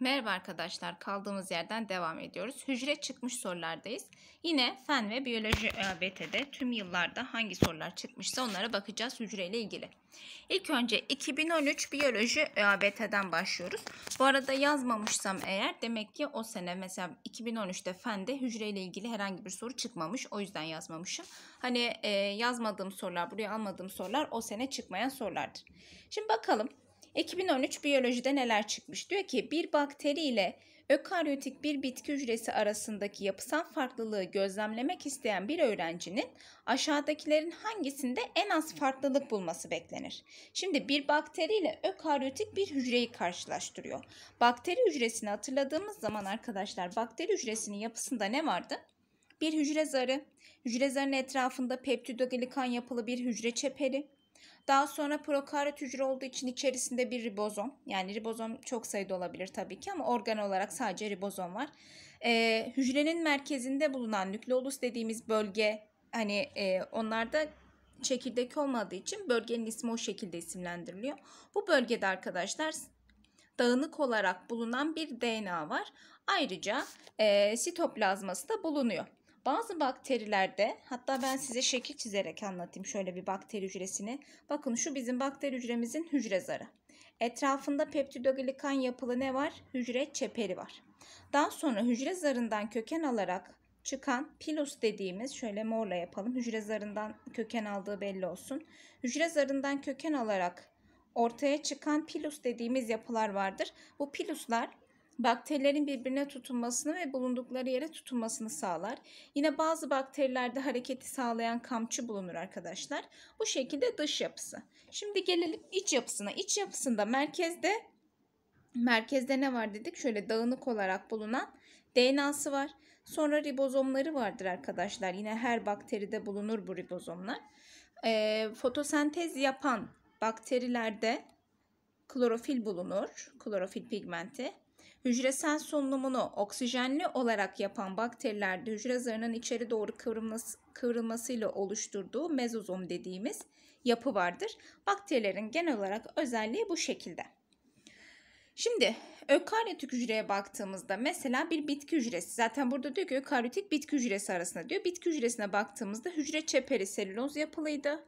Merhaba arkadaşlar kaldığımız yerden devam ediyoruz. Hücre çıkmış sorulardayız. Yine fen ve biyoloji ÖABT'de e, tüm yıllarda hangi sorular çıkmışsa onlara bakacağız hücreyle ilgili. İlk önce 2013 biyoloji ÖABT'den e, başlıyoruz. Bu arada yazmamışsam eğer demek ki o sene mesela 2013'te fende hücreyle ilgili herhangi bir soru çıkmamış. O yüzden yazmamışım. Hani e, yazmadığım sorular buraya almadığım sorular o sene çıkmayan sorulardır. Şimdi bakalım 2013 biyolojide neler çıkmış? Diyor ki bir bakteri ile ökaryotik bir bitki hücresi arasındaki yapısal farklılığı gözlemlemek isteyen bir öğrencinin aşağıdakilerin hangisinde en az farklılık bulması beklenir? Şimdi bir bakteri ile ökaryotik bir hücreyi karşılaştırıyor. Bakteri hücresini hatırladığımız zaman arkadaşlar bakteri hücresinin yapısında ne vardı? Bir hücre zarı, hücre zarının etrafında peptidoglikan yapılı bir hücre çeperi, daha sonra prokaryot hücre olduğu için içerisinde bir ribozom. Yani ribozom çok sayıda olabilir tabii ki ama organ olarak sadece ribozom var. Ee, hücrenin merkezinde bulunan nükleolus dediğimiz bölge hani e, onlarda çekirdek olmadığı için bölgenin ismi o şekilde isimlendiriliyor. Bu bölgede arkadaşlar dağınık olarak bulunan bir DNA var. Ayrıca e, sitoplazması da bulunuyor. Bazı bakterilerde hatta ben size şekil çizerek anlatayım şöyle bir bakteri hücresini. Bakın şu bizim bakteri hücremizin hücre zarı. Etrafında peptidoglikan yapılı ne var? Hücre çeperi var. Daha sonra hücre zarından köken alarak çıkan pilus dediğimiz şöyle morla yapalım. Hücre zarından köken aldığı belli olsun. Hücre zarından köken alarak ortaya çıkan pilus dediğimiz yapılar vardır. Bu piluslar bakterilerin birbirine tutunmasını ve bulundukları yere tutunmasını sağlar. Yine bazı bakterilerde hareketi sağlayan kamçı bulunur arkadaşlar. Bu şekilde dış yapısı. Şimdi gelelim iç yapısına. İç yapısında merkezde merkezde ne var dedik? Şöyle dağınık olarak bulunan DNA'sı var. Sonra ribozomları vardır arkadaşlar. Yine her bakteride bulunur bu ribozomlar. E, fotosentez yapan bakterilerde klorofil bulunur. Klorofil pigmenti. Hücresel solunumunu oksijenli olarak yapan bakterilerde hücre zarının içeri doğru kıvrılması, kıvrılmasıyla oluşturduğu mezozom dediğimiz yapı vardır. Bakterilerin genel olarak özelliği bu şekilde. Şimdi ökaryotik hücreye baktığımızda mesela bir bitki hücresi zaten burada diyor ki ökaryotik bitki hücresi arasında diyor. Bitki hücresine baktığımızda hücre çeperi selüloz yapılıydı.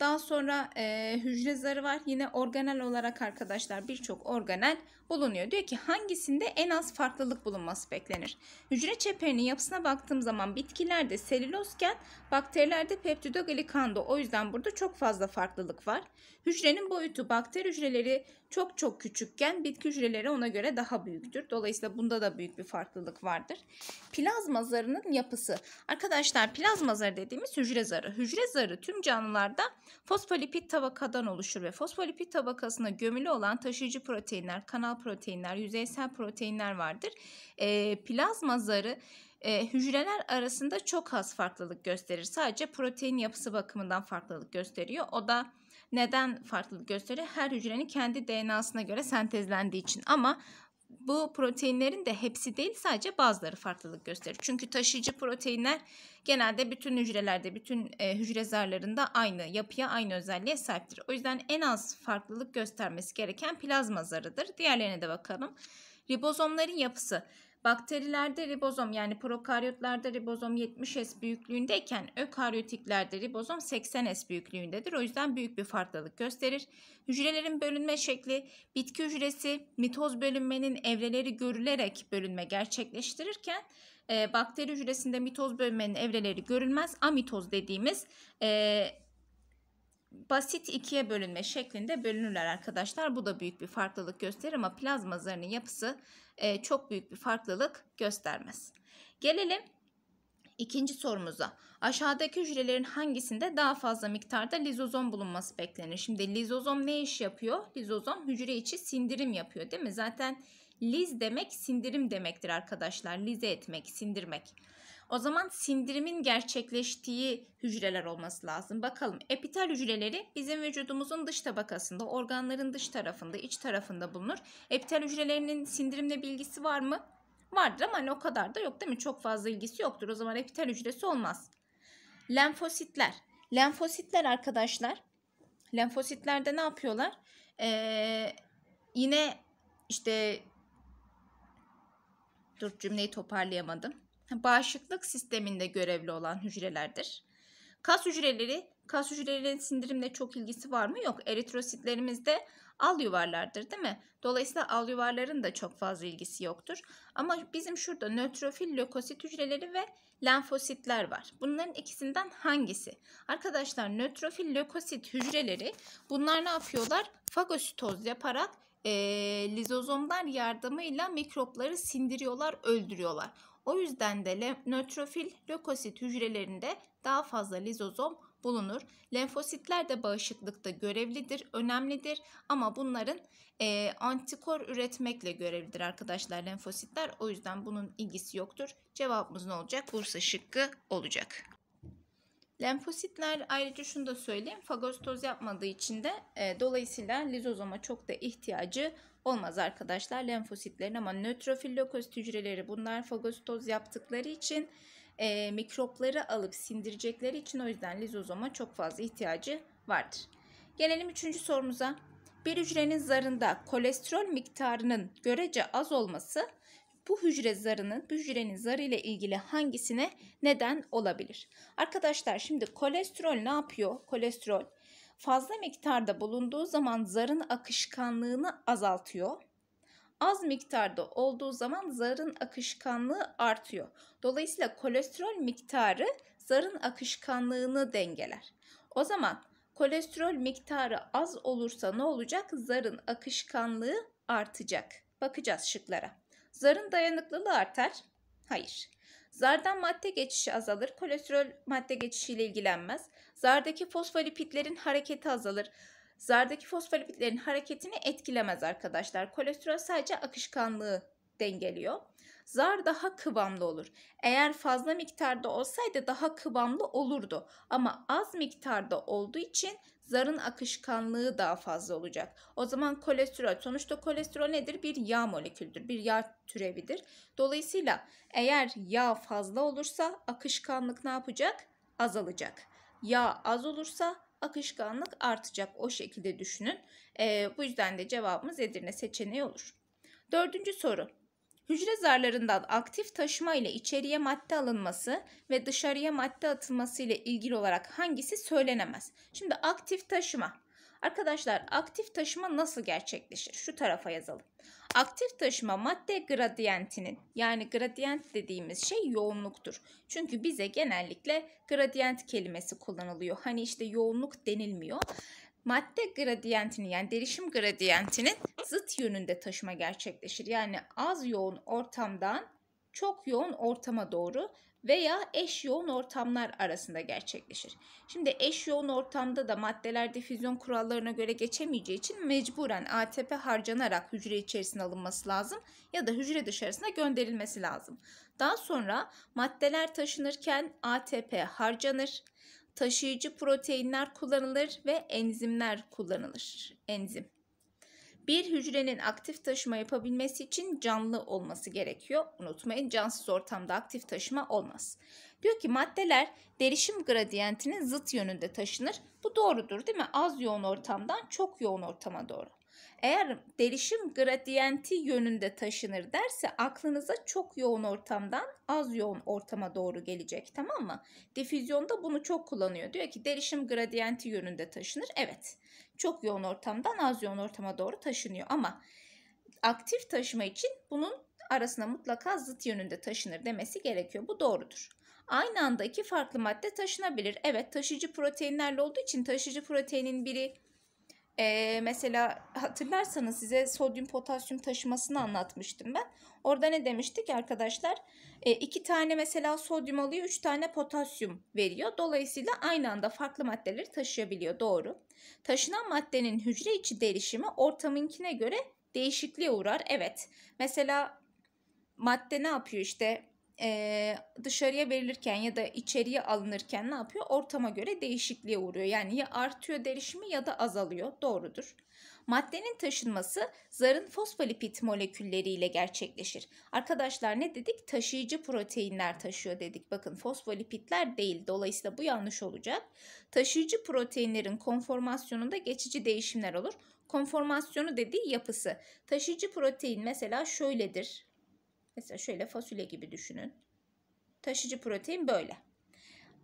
Daha sonra e, hücre zarı var. Yine organel olarak arkadaşlar birçok organel bulunuyor. Diyor ki hangisinde en az farklılık bulunması beklenir? Hücre çeperinin yapısına baktığım zaman bitkilerde selülozken bakterilerde peptidoglikando. O yüzden burada çok fazla farklılık var. Hücrenin boyutu bakteri hücreleri çok çok küçükken bitki hücreleri ona göre daha büyüktür. Dolayısıyla bunda da büyük bir farklılık vardır. Plazma zarının yapısı. Arkadaşlar plazma zarı dediğimiz hücre zarı. Hücre zarı tüm canlılarda fosfolipid tabakadan oluşur ve fosfolipid tabakasına gömülü olan taşıyıcı proteinler, kanal proteinler, yüzeysel proteinler vardır. E, plazma zarı e, hücreler arasında çok az farklılık gösterir. Sadece protein yapısı bakımından farklılık gösteriyor. O da neden farklılık gösteriyor? Her hücrenin kendi DNA'sına göre sentezlendiği için. Ama bu proteinlerin de hepsi değil sadece bazıları farklılık gösterir. Çünkü taşıyıcı proteinler genelde bütün hücrelerde, bütün e, hücre zarlarında aynı yapıya, aynı özelliğe sahiptir. O yüzden en az farklılık göstermesi gereken plazma zarıdır. Diğerlerine de bakalım. Ribozomların yapısı Bakterilerde ribozom yani prokaryotlarda ribozom 70S büyüklüğündeyken ökaryotiklerde ribozom 80S büyüklüğündedir. O yüzden büyük bir farklılık gösterir. Hücrelerin bölünme şekli bitki hücresi mitoz bölünmenin evreleri görülerek bölünme gerçekleştirirken e, bakteri hücresinde mitoz bölünmenin evreleri görülmez. Amitoz dediğimiz e, basit ikiye bölünme şeklinde bölünürler arkadaşlar. Bu da büyük bir farklılık gösterir ama plazma zarının yapısı e, çok büyük bir farklılık göstermez. Gelelim ikinci sorumuza. Aşağıdaki hücrelerin hangisinde daha fazla miktarda lizozom bulunması beklenir? Şimdi lizozom ne iş yapıyor? Lizozom hücre içi sindirim yapıyor değil mi? Zaten liz demek sindirim demektir arkadaşlar. Lize etmek, sindirmek. O zaman sindirimin gerçekleştiği hücreler olması lazım. Bakalım epitel hücreleri bizim vücudumuzun dış tabakasında, organların dış tarafında, iç tarafında bulunur. Epitel hücrelerinin sindirimle ilgisi var mı? Vardır ama hani o kadar da yok değil mi? Çok fazla ilgisi yoktur. O zaman epitel hücresi olmaz. Lenfositler. Lenfositler arkadaşlar. Lenfositlerde ne yapıyorlar? Ee, yine işte dur cümleyi toparlayamadım bağışıklık sisteminde görevli olan hücrelerdir. Kas hücreleri, kas hücrelerinin sindirimle çok ilgisi var mı? Yok. Eritrositlerimizde al yuvarlardır değil mi? Dolayısıyla al yuvarların da çok fazla ilgisi yoktur. Ama bizim şurada nötrofil, lökosit hücreleri ve lenfositler var. Bunların ikisinden hangisi? Arkadaşlar nötrofil, lökosit hücreleri bunlar ne yapıyorlar? Fagositoz yaparak e, lizozomlar yardımıyla mikropları sindiriyorlar, öldürüyorlar. O yüzden de nötrofil lökosit hücrelerinde daha fazla lizozom bulunur. Lenfositler de bağışıklıkta görevlidir, önemlidir ama bunların e, antikor üretmekle görevlidir arkadaşlar lenfositler. O yüzden bunun ilgisi yoktur. Cevabımız ne olacak? Bursa şıkkı olacak. Lenfositler ayrıca şunu da söyleyeyim fagositoz yapmadığı için de e, dolayısıyla lizozoma çok da ihtiyacı olmaz arkadaşlar lenfositlerin ama nötrofil lökosit hücreleri bunlar fagositoz yaptıkları için e, mikropları alıp sindirecekleri için o yüzden lizozoma çok fazla ihtiyacı vardır. Gelelim üçüncü sorumuza. Bir hücrenin zarında kolesterol miktarının görece az olması bu hücre zarının, bu hücrenin zarı ile ilgili hangisine neden olabilir? Arkadaşlar şimdi kolesterol ne yapıyor? Kolesterol fazla miktarda bulunduğu zaman zarın akışkanlığını azaltıyor. Az miktarda olduğu zaman zarın akışkanlığı artıyor. Dolayısıyla kolesterol miktarı zarın akışkanlığını dengeler. O zaman kolesterol miktarı az olursa ne olacak? Zarın akışkanlığı artacak. Bakacağız şıklara. Zarın dayanıklılığı artar. Hayır. Zardan madde geçişi azalır. Kolesterol madde geçişiyle ilgilenmez. Zardaki fosfolipitlerin hareketi azalır. Zardaki fosfolipitlerin hareketini etkilemez arkadaşlar. Kolesterol sadece akışkanlığı dengeliyor. Zar daha kıvamlı olur. Eğer fazla miktarda olsaydı daha kıvamlı olurdu. Ama az miktarda olduğu için zarın akışkanlığı daha fazla olacak. O zaman kolesterol, sonuçta kolesterol nedir? Bir yağ moleküldür, bir yağ türevidir. Dolayısıyla eğer yağ fazla olursa akışkanlık ne yapacak? Azalacak. Yağ az olursa akışkanlık artacak. O şekilde düşünün. E, bu yüzden de cevabımız Edirne seçeneği olur. Dördüncü soru. Hücre zarlarından aktif taşıma ile içeriye madde alınması ve dışarıya madde atılması ile ilgili olarak hangisi söylenemez? Şimdi aktif taşıma. Arkadaşlar aktif taşıma nasıl gerçekleşir? Şu tarafa yazalım. Aktif taşıma madde gradiyentinin yani gradiyent dediğimiz şey yoğunluktur. Çünkü bize genellikle gradiyent kelimesi kullanılıyor. Hani işte yoğunluk denilmiyor madde gradiyentini yani derişim gradiyentinin zıt yönünde taşıma gerçekleşir. Yani az yoğun ortamdan çok yoğun ortama doğru veya eş yoğun ortamlar arasında gerçekleşir. Şimdi eş yoğun ortamda da maddeler difüzyon kurallarına göre geçemeyeceği için mecburen ATP harcanarak hücre içerisine alınması lazım ya da hücre dışarısına gönderilmesi lazım. Daha sonra maddeler taşınırken ATP harcanır, taşıyıcı proteinler kullanılır ve enzimler kullanılır. Enzim. Bir hücrenin aktif taşıma yapabilmesi için canlı olması gerekiyor. Unutmayın cansız ortamda aktif taşıma olmaz. Diyor ki maddeler derişim gradiyentinin zıt yönünde taşınır. Bu doğrudur değil mi? Az yoğun ortamdan çok yoğun ortama doğru. Eğer derişim gradiyenti yönünde taşınır derse aklınıza çok yoğun ortamdan az yoğun ortama doğru gelecek tamam mı? Difüzyonda bunu çok kullanıyor. Diyor ki derişim gradiyenti yönünde taşınır. Evet çok yoğun ortamdan az yoğun ortama doğru taşınıyor ama aktif taşıma için bunun arasına mutlaka zıt yönünde taşınır demesi gerekiyor. Bu doğrudur. Aynı anda iki farklı madde taşınabilir. Evet taşıyıcı proteinlerle olduğu için taşıyıcı proteinin biri ee, mesela hatırlarsanız size sodyum potasyum taşımasını anlatmıştım ben. Orada ne demiştik arkadaşlar? E, iki tane mesela sodyum alıyor, üç tane potasyum veriyor. Dolayısıyla aynı anda farklı maddeleri taşıyabiliyor. Doğru. Taşınan maddenin hücre içi derişimi ortamınkine göre değişikliğe uğrar. Evet. Mesela madde ne yapıyor işte? dışarıya verilirken ya da içeriye alınırken ne yapıyor? Ortama göre değişikliğe uğruyor. Yani ya artıyor derişimi ya da azalıyor. Doğrudur. Maddenin taşınması zarın fosfolipid molekülleriyle gerçekleşir. Arkadaşlar ne dedik? Taşıyıcı proteinler taşıyor dedik. Bakın fosfolipitler değil. Dolayısıyla bu yanlış olacak. Taşıyıcı proteinlerin konformasyonunda geçici değişimler olur. Konformasyonu dediği yapısı. Taşıyıcı protein mesela şöyledir. Mesela şöyle fasulye gibi düşünün. Taşıcı protein böyle.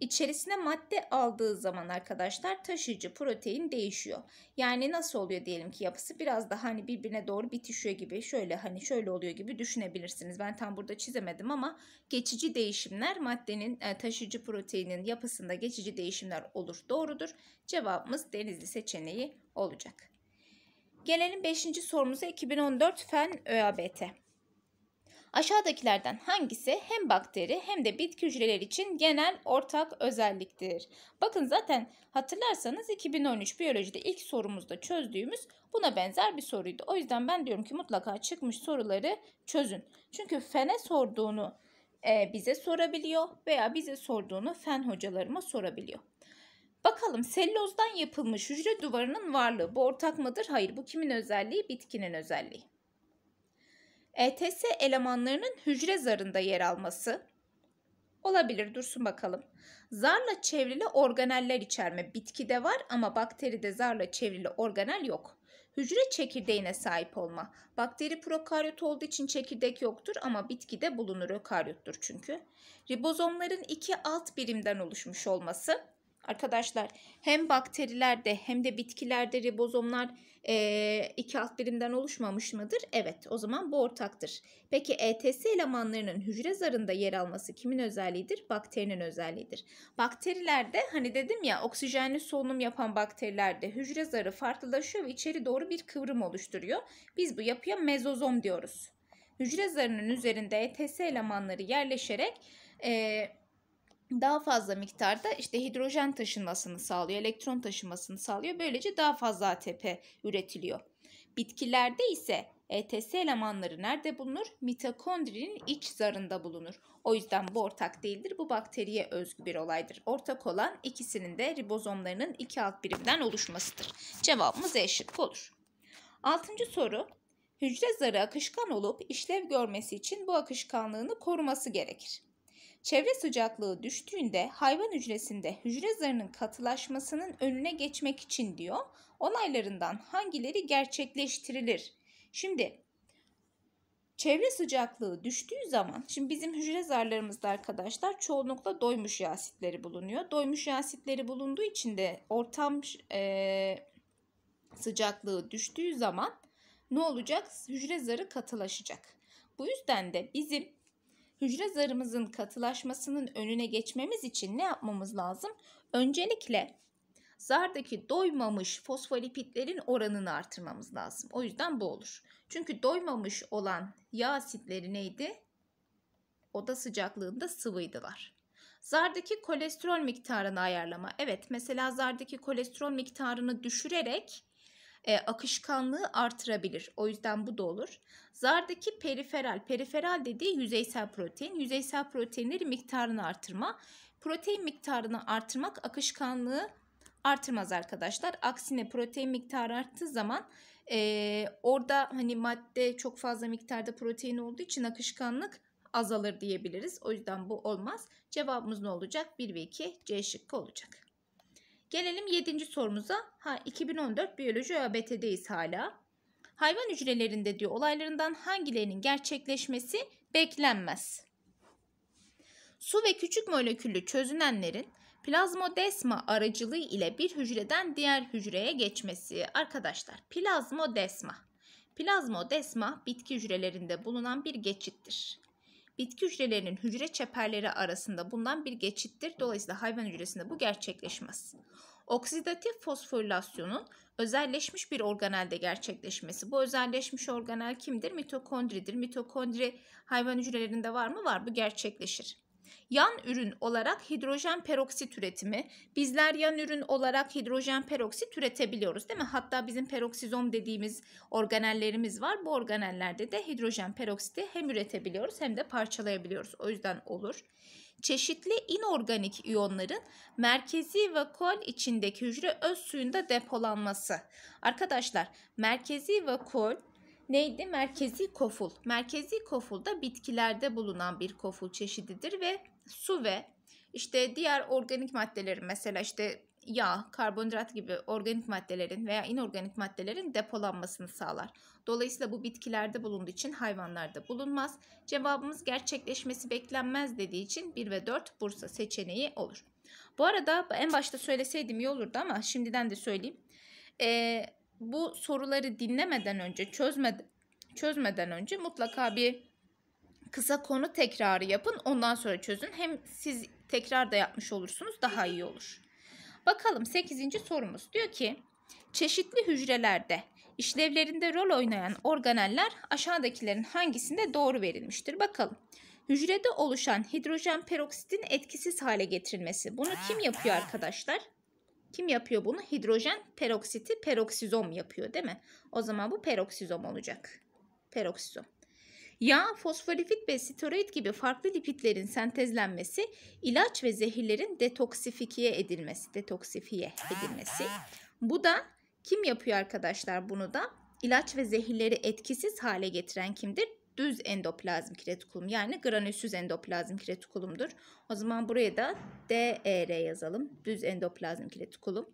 İçerisine madde aldığı zaman arkadaşlar taşıyıcı protein değişiyor. Yani nasıl oluyor diyelim ki yapısı biraz daha hani birbirine doğru bitişiyor gibi şöyle hani şöyle oluyor gibi düşünebilirsiniz. Ben tam burada çizemedim ama geçici değişimler maddenin e, taşıyıcı proteinin yapısında geçici değişimler olur. Doğrudur. Cevabımız denizli seçeneği olacak. Gelelim 5. sorumuza 2014 fen ÖABT. Aşağıdakilerden hangisi hem bakteri hem de bitki hücreleri için genel ortak özelliktir? Bakın zaten hatırlarsanız 2013 biyolojide ilk sorumuzda çözdüğümüz buna benzer bir soruydu. O yüzden ben diyorum ki mutlaka çıkmış soruları çözün. Çünkü fene sorduğunu e, bize sorabiliyor veya bize sorduğunu fen hocalarıma sorabiliyor. Bakalım sellozdan yapılmış hücre duvarının varlığı bu ortak mıdır? Hayır bu kimin özelliği? Bitkinin özelliği. ETS elemanlarının hücre zarında yer alması olabilir. Dursun bakalım. Zarla çevrili organeller içerme bitki de var ama bakteride zarla çevrili organel yok. Hücre çekirdeğine sahip olma. Bakteri prokaryot olduğu için çekirdek yoktur ama bitkide bulunur ökaryottur çünkü. Ribozomların iki alt birimden oluşmuş olması Arkadaşlar hem bakterilerde hem de bitkilerde ribozomlar e, iki alt birimden oluşmamış mıdır? Evet o zaman bu ortaktır. Peki ETS elemanlarının hücre zarında yer alması kimin özelliğidir? Bakterinin özelliğidir. Bakterilerde hani dedim ya oksijenli solunum yapan bakterilerde hücre zarı farklılaşıyor ve içeri doğru bir kıvrım oluşturuyor. Biz bu yapıya mezozom diyoruz. Hücre zarının üzerinde ETS elemanları yerleşerek e, daha fazla miktarda işte hidrojen taşınmasını sağlıyor, elektron taşınmasını sağlıyor. Böylece daha fazla ATP üretiliyor. Bitkilerde ise ETS elemanları nerede bulunur? Mitokondrinin iç zarında bulunur. O yüzden bu ortak değildir. Bu bakteriye özgü bir olaydır. Ortak olan ikisinin de ribozomlarının iki alt birimden oluşmasıdır. Cevabımız E şıkkı olur. Altıncı soru. Hücre zarı akışkan olup işlev görmesi için bu akışkanlığını koruması gerekir. Çevre sıcaklığı düştüğünde hayvan hücresinde hücre zarının katılaşmasının önüne geçmek için diyor onaylarından hangileri gerçekleştirilir? Şimdi çevre sıcaklığı düştüğü zaman şimdi bizim hücre zarlarımızda arkadaşlar çoğunlukla doymuş yağ asitleri bulunuyor. Doymuş yağ asitleri bulunduğu için de ortam e, sıcaklığı düştüğü zaman ne olacak? Hücre zarı katılaşacak. Bu yüzden de bizim hücre zarımızın katılaşmasının önüne geçmemiz için ne yapmamız lazım? Öncelikle zardaki doymamış fosfolipitlerin oranını artırmamız lazım. O yüzden bu olur. Çünkü doymamış olan yağ asitleri neydi? Oda sıcaklığında sıvıydılar. Zardaki kolesterol miktarını ayarlama. Evet mesela zardaki kolesterol miktarını düşürerek e, akışkanlığı artırabilir. O yüzden bu da olur. Zardaki periferal, periferal dediği yüzeysel protein. Yüzeysel proteinleri miktarını artırma. Protein miktarını artırmak akışkanlığı artırmaz arkadaşlar. Aksine protein miktarı arttığı zaman e, orada hani madde çok fazla miktarda protein olduğu için akışkanlık azalır diyebiliriz. O yüzden bu olmaz. Cevabımız ne olacak? 1 ve 2 C şıkkı olacak. Gelelim 7. sorumuza. Ha 2014 biyoloji ÖABT'deyiz hala. Hayvan hücrelerinde diyor olaylarından hangilerinin gerçekleşmesi beklenmez. Su ve küçük moleküllü çözünenlerin plazmodesma aracılığı ile bir hücreden diğer hücreye geçmesi. Arkadaşlar plazmodesma. Plazmodesma bitki hücrelerinde bulunan bir geçittir bitki hücrelerinin hücre çeperleri arasında bulunan bir geçittir. Dolayısıyla hayvan hücresinde bu gerçekleşmez. Oksidatif fosforilasyonun özelleşmiş bir organelde gerçekleşmesi. Bu özelleşmiş organel kimdir? Mitokondridir. Mitokondri hayvan hücrelerinde var mı? Var. Bu gerçekleşir. Yan ürün olarak hidrojen peroksit üretimi. Bizler yan ürün olarak hidrojen peroksit üretebiliyoruz değil mi? Hatta bizim peroksizom dediğimiz organellerimiz var. Bu organellerde de hidrojen peroksiti hem üretebiliyoruz hem de parçalayabiliyoruz. O yüzden olur çeşitli inorganik iyonların merkezi vakuol içindeki hücre öz suyunda depolanması. Arkadaşlar merkezi vakuol neydi? Merkezi koful. Merkezi koful da bitkilerde bulunan bir koful çeşididir ve su ve işte diğer organik maddelerin mesela işte yağ, karbonhidrat gibi organik maddelerin veya inorganik maddelerin depolanmasını sağlar. Dolayısıyla bu bitkilerde bulunduğu için hayvanlarda bulunmaz. Cevabımız gerçekleşmesi beklenmez dediği için 1 ve 4 Bursa seçeneği olur. Bu arada en başta söyleseydim iyi olurdu ama şimdiden de söyleyeyim. Ee, bu soruları dinlemeden önce, çözmeden, çözmeden önce mutlaka bir kısa konu tekrarı yapın. Ondan sonra çözün. Hem siz tekrar da yapmış olursunuz daha iyi olur. Bakalım 8. sorumuz diyor ki çeşitli hücrelerde işlevlerinde rol oynayan organeller aşağıdakilerin hangisinde doğru verilmiştir? Bakalım. Hücrede oluşan hidrojen peroksitin etkisiz hale getirilmesi. Bunu kim yapıyor arkadaşlar? Kim yapıyor bunu? Hidrojen peroksiti peroksizom yapıyor değil mi? O zaman bu peroksizom olacak. Peroksizom. Yağ, fosfolipid ve steroid gibi farklı lipidlerin sentezlenmesi, ilaç ve zehirlerin detoksifikiye edilmesi, detoksifiye edilmesi. Bu da kim yapıyor arkadaşlar bunu da? İlaç ve zehirleri etkisiz hale getiren kimdir? düz endoplazmik retikulum yani granülsüz endoplazmik retikulumdur. O zaman buraya da DER yazalım. Düz endoplazmik retikulum.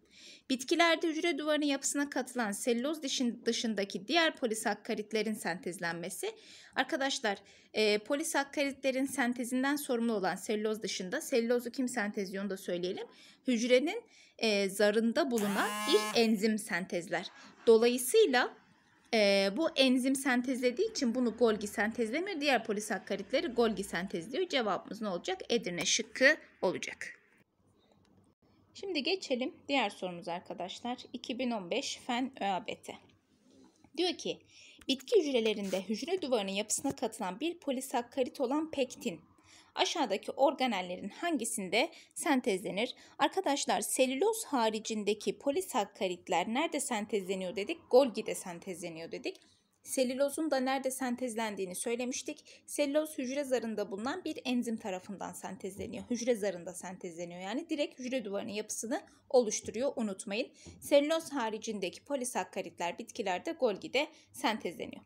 Bitkilerde hücre duvarının yapısına katılan selüloz dışındaki diğer polisakkaritlerin sentezlenmesi. Arkadaşlar e, polisakkaritlerin sentezinden sorumlu olan selüloz dışında selülozu kim senteziyor onu da söyleyelim. Hücrenin e, zarında bulunan bir enzim sentezler. Dolayısıyla e, bu enzim sentezlediği için bunu Golgi sentezlemiyor. Diğer polisakkaritleri Golgi sentezliyor. Cevabımız ne olacak? Edirne şıkkı olacak. Şimdi geçelim diğer sorumuz arkadaşlar. 2015 Fen ÖABT. Diyor ki bitki hücrelerinde hücre duvarının yapısına katılan bir polisakkarit olan pektin aşağıdaki organellerin hangisinde sentezlenir? Arkadaşlar selüloz haricindeki polisakkaritler nerede sentezleniyor dedik? Golgi'de sentezleniyor dedik. Selülozun da nerede sentezlendiğini söylemiştik. Selüloz hücre zarında bulunan bir enzim tarafından sentezleniyor. Hücre zarında sentezleniyor. Yani direkt hücre duvarının yapısını oluşturuyor. Unutmayın. Selüloz haricindeki polisakkaritler bitkilerde Golgi'de sentezleniyor.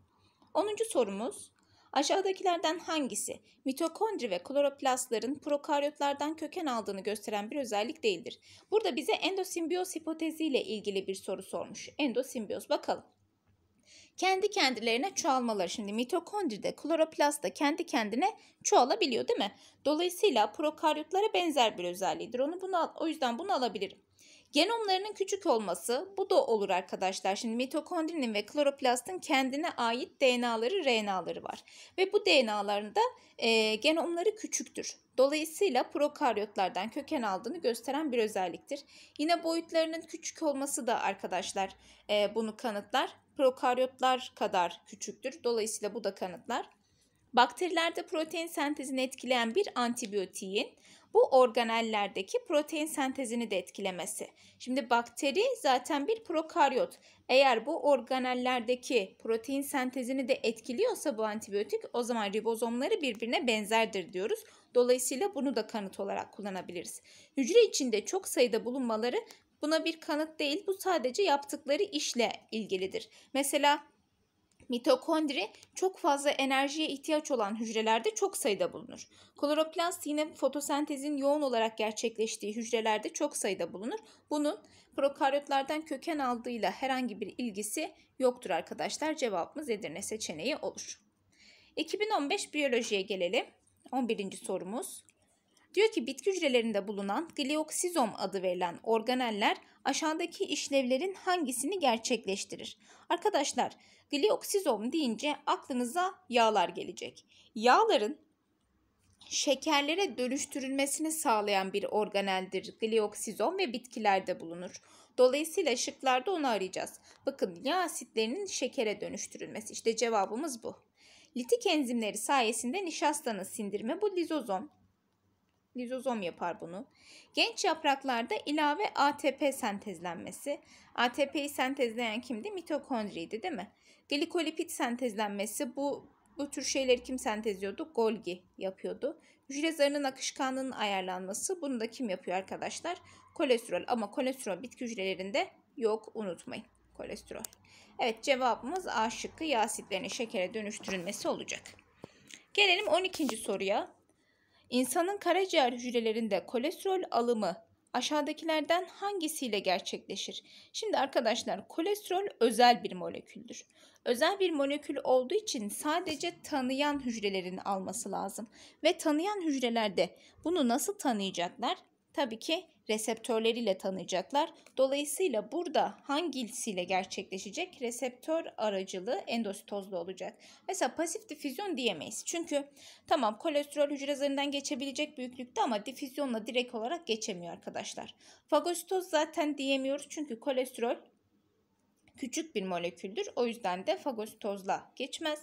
10. sorumuz Aşağıdakilerden hangisi mitokondri ve kloroplastların prokaryotlardan köken aldığını gösteren bir özellik değildir? Burada bize endosimbiyoz hipoteziyle ilgili bir soru sormuş. Endosimbiyoz bakalım. Kendi kendilerine çoğalmaları. Şimdi mitokondride kloroplast da kendi kendine çoğalabiliyor değil mi? Dolayısıyla prokaryotlara benzer bir özelliğidir. Onu bunu o yüzden bunu alabilirim. Genomlarının küçük olması bu da olur arkadaşlar. Şimdi mitokondrinin ve kloroplastın kendine ait DNA'ları, RNA'ları var. Ve bu DNA'larında e, genomları küçüktür. Dolayısıyla prokaryotlardan köken aldığını gösteren bir özelliktir. Yine boyutlarının küçük olması da arkadaşlar e, bunu kanıtlar. Prokaryotlar kadar küçüktür. Dolayısıyla bu da kanıtlar. Bakterilerde protein sentezini etkileyen bir antibiyotiğin bu organellerdeki protein sentezini de etkilemesi. Şimdi bakteri zaten bir prokaryot. Eğer bu organellerdeki protein sentezini de etkiliyorsa bu antibiyotik o zaman ribozomları birbirine benzerdir diyoruz. Dolayısıyla bunu da kanıt olarak kullanabiliriz. Hücre içinde çok sayıda bulunmaları buna bir kanıt değil bu sadece yaptıkları işle ilgilidir. Mesela Mitokondri çok fazla enerjiye ihtiyaç olan hücrelerde çok sayıda bulunur. Kloroplast yine fotosentezin yoğun olarak gerçekleştiği hücrelerde çok sayıda bulunur. Bunun prokaryotlardan köken aldığıyla herhangi bir ilgisi yoktur arkadaşlar. Cevabımız Edirne seçeneği olur. 2015 biyolojiye gelelim. 11. sorumuz. Diyor ki bitki hücrelerinde bulunan glioksizom adı verilen organeller aşağıdaki işlevlerin hangisini gerçekleştirir? Arkadaşlar glioksizom deyince aklınıza yağlar gelecek. Yağların şekerlere dönüştürülmesini sağlayan bir organeldir glioksizom ve bitkilerde bulunur. Dolayısıyla şıklarda onu arayacağız. Bakın yağ asitlerinin şekere dönüştürülmesi işte cevabımız bu. Litik enzimleri sayesinde nişastanın sindirme bu lizozom, lizozom yapar bunu. Genç yapraklarda ilave ATP sentezlenmesi. ATP'yi sentezleyen kimdi? Mitokondriydi değil mi? Glikolipid sentezlenmesi bu bu tür şeyleri kim senteziyordu? Golgi yapıyordu. Hücre zarının akışkanlığının ayarlanması bunu da kim yapıyor arkadaşlar? Kolesterol ama kolesterol bitki hücrelerinde yok unutmayın kolesterol. Evet cevabımız A şıkkı yağ asitlerinin şekere dönüştürülmesi olacak. Gelelim 12. soruya. İnsanın karaciğer hücrelerinde kolesterol alımı aşağıdakilerden hangisiyle gerçekleşir? Şimdi arkadaşlar kolesterol özel bir moleküldür. Özel bir molekül olduğu için sadece tanıyan hücrelerin alması lazım. Ve tanıyan hücrelerde bunu nasıl tanıyacaklar? Tabii ki reseptörleriyle tanıyacaklar. Dolayısıyla burada hangisiyle gerçekleşecek? Reseptör aracılığı endositozda olacak. Mesela pasif difüzyon diyemeyiz. Çünkü tamam kolesterol hücrelerinden geçebilecek büyüklükte ama difüzyonla direkt olarak geçemiyor arkadaşlar. Fagositoz zaten diyemiyoruz çünkü kolesterol küçük bir moleküldür. O yüzden de fagositozla geçmez.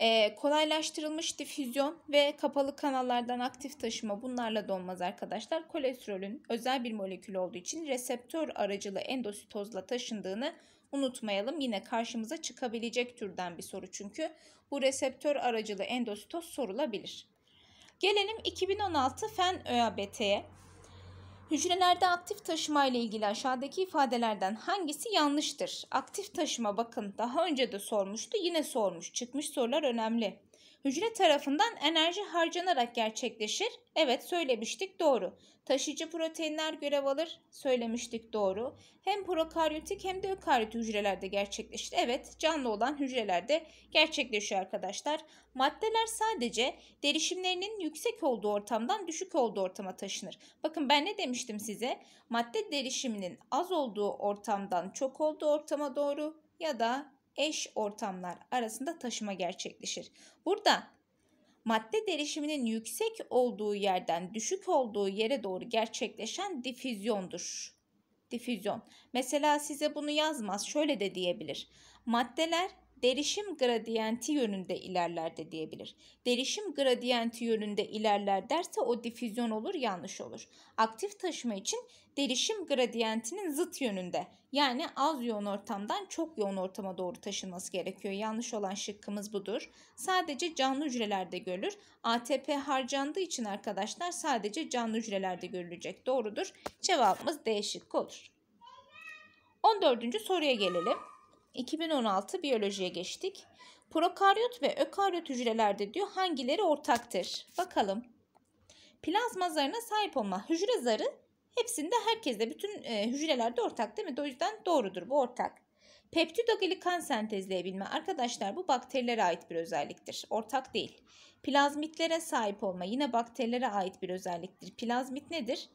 E, kolaylaştırılmış difüzyon ve kapalı kanallardan aktif taşıma bunlarla donmaz arkadaşlar. Kolesterolün özel bir molekül olduğu için reseptör aracılı endositozla taşındığını unutmayalım. Yine karşımıza çıkabilecek türden bir soru çünkü bu reseptör aracılı endositoz sorulabilir. Gelelim 2016 fen ÖABT'ye. Hücrelerde aktif taşıma ile ilgili aşağıdaki ifadelerden hangisi yanlıştır? Aktif taşıma bakın daha önce de sormuştu yine sormuş. Çıkmış sorular önemli hücre tarafından enerji harcanarak gerçekleşir. Evet söylemiştik doğru. Taşıyıcı proteinler görev alır. Söylemiştik doğru. Hem prokaryotik hem de ökaryot hücrelerde gerçekleşir. Evet canlı olan hücrelerde gerçekleşiyor arkadaşlar. Maddeler sadece derişimlerinin yüksek olduğu ortamdan düşük olduğu ortama taşınır. Bakın ben ne demiştim size? Madde derişiminin az olduğu ortamdan çok olduğu ortama doğru ya da eş ortamlar arasında taşıma gerçekleşir. Burada madde derişiminin yüksek olduğu yerden düşük olduğu yere doğru gerçekleşen difüzyondur. Difüzyon. Mesela size bunu yazmaz şöyle de diyebilir. Maddeler derişim gradiyenti yönünde ilerler de diyebilir. Derişim gradiyenti yönünde ilerler derse o difüzyon olur yanlış olur. Aktif taşıma için derişim gradiyentinin zıt yönünde yani az yoğun ortamdan çok yoğun ortama doğru taşınması gerekiyor. Yanlış olan şıkkımız budur. Sadece canlı hücrelerde görülür. ATP harcandığı için arkadaşlar sadece canlı hücrelerde görülecek. Doğrudur. Cevabımız D şıkkı olur. 14. soruya gelelim. 2016 biyolojiye geçtik. Prokaryot ve ökaryot hücrelerde diyor hangileri ortaktır? Bakalım. Plazma zarına sahip olma. Hücre zarı hepsinde herkeste bütün e, hücrelerde ortak değil mi? O yüzden doğrudur bu ortak. Peptidoglikan sentezleyebilme arkadaşlar bu bakterilere ait bir özelliktir. Ortak değil. Plazmitlere sahip olma yine bakterilere ait bir özelliktir. Plazmit nedir?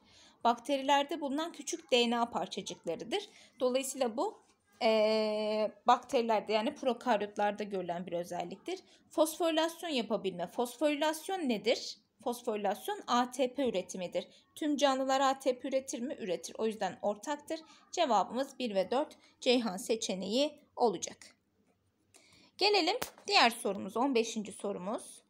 Bakterilerde bulunan küçük DNA parçacıklarıdır. Dolayısıyla bu e, bakterilerde yani prokaryotlarda görülen bir özelliktir. Fosforilasyon yapabilme. Fosforilasyon nedir? Fosforilasyon ATP üretimidir. Tüm canlılar ATP üretir mi? Üretir. O yüzden ortaktır. Cevabımız 1 ve 4 Ceyhan seçeneği olacak. Gelelim diğer sorumuz 15. sorumuz.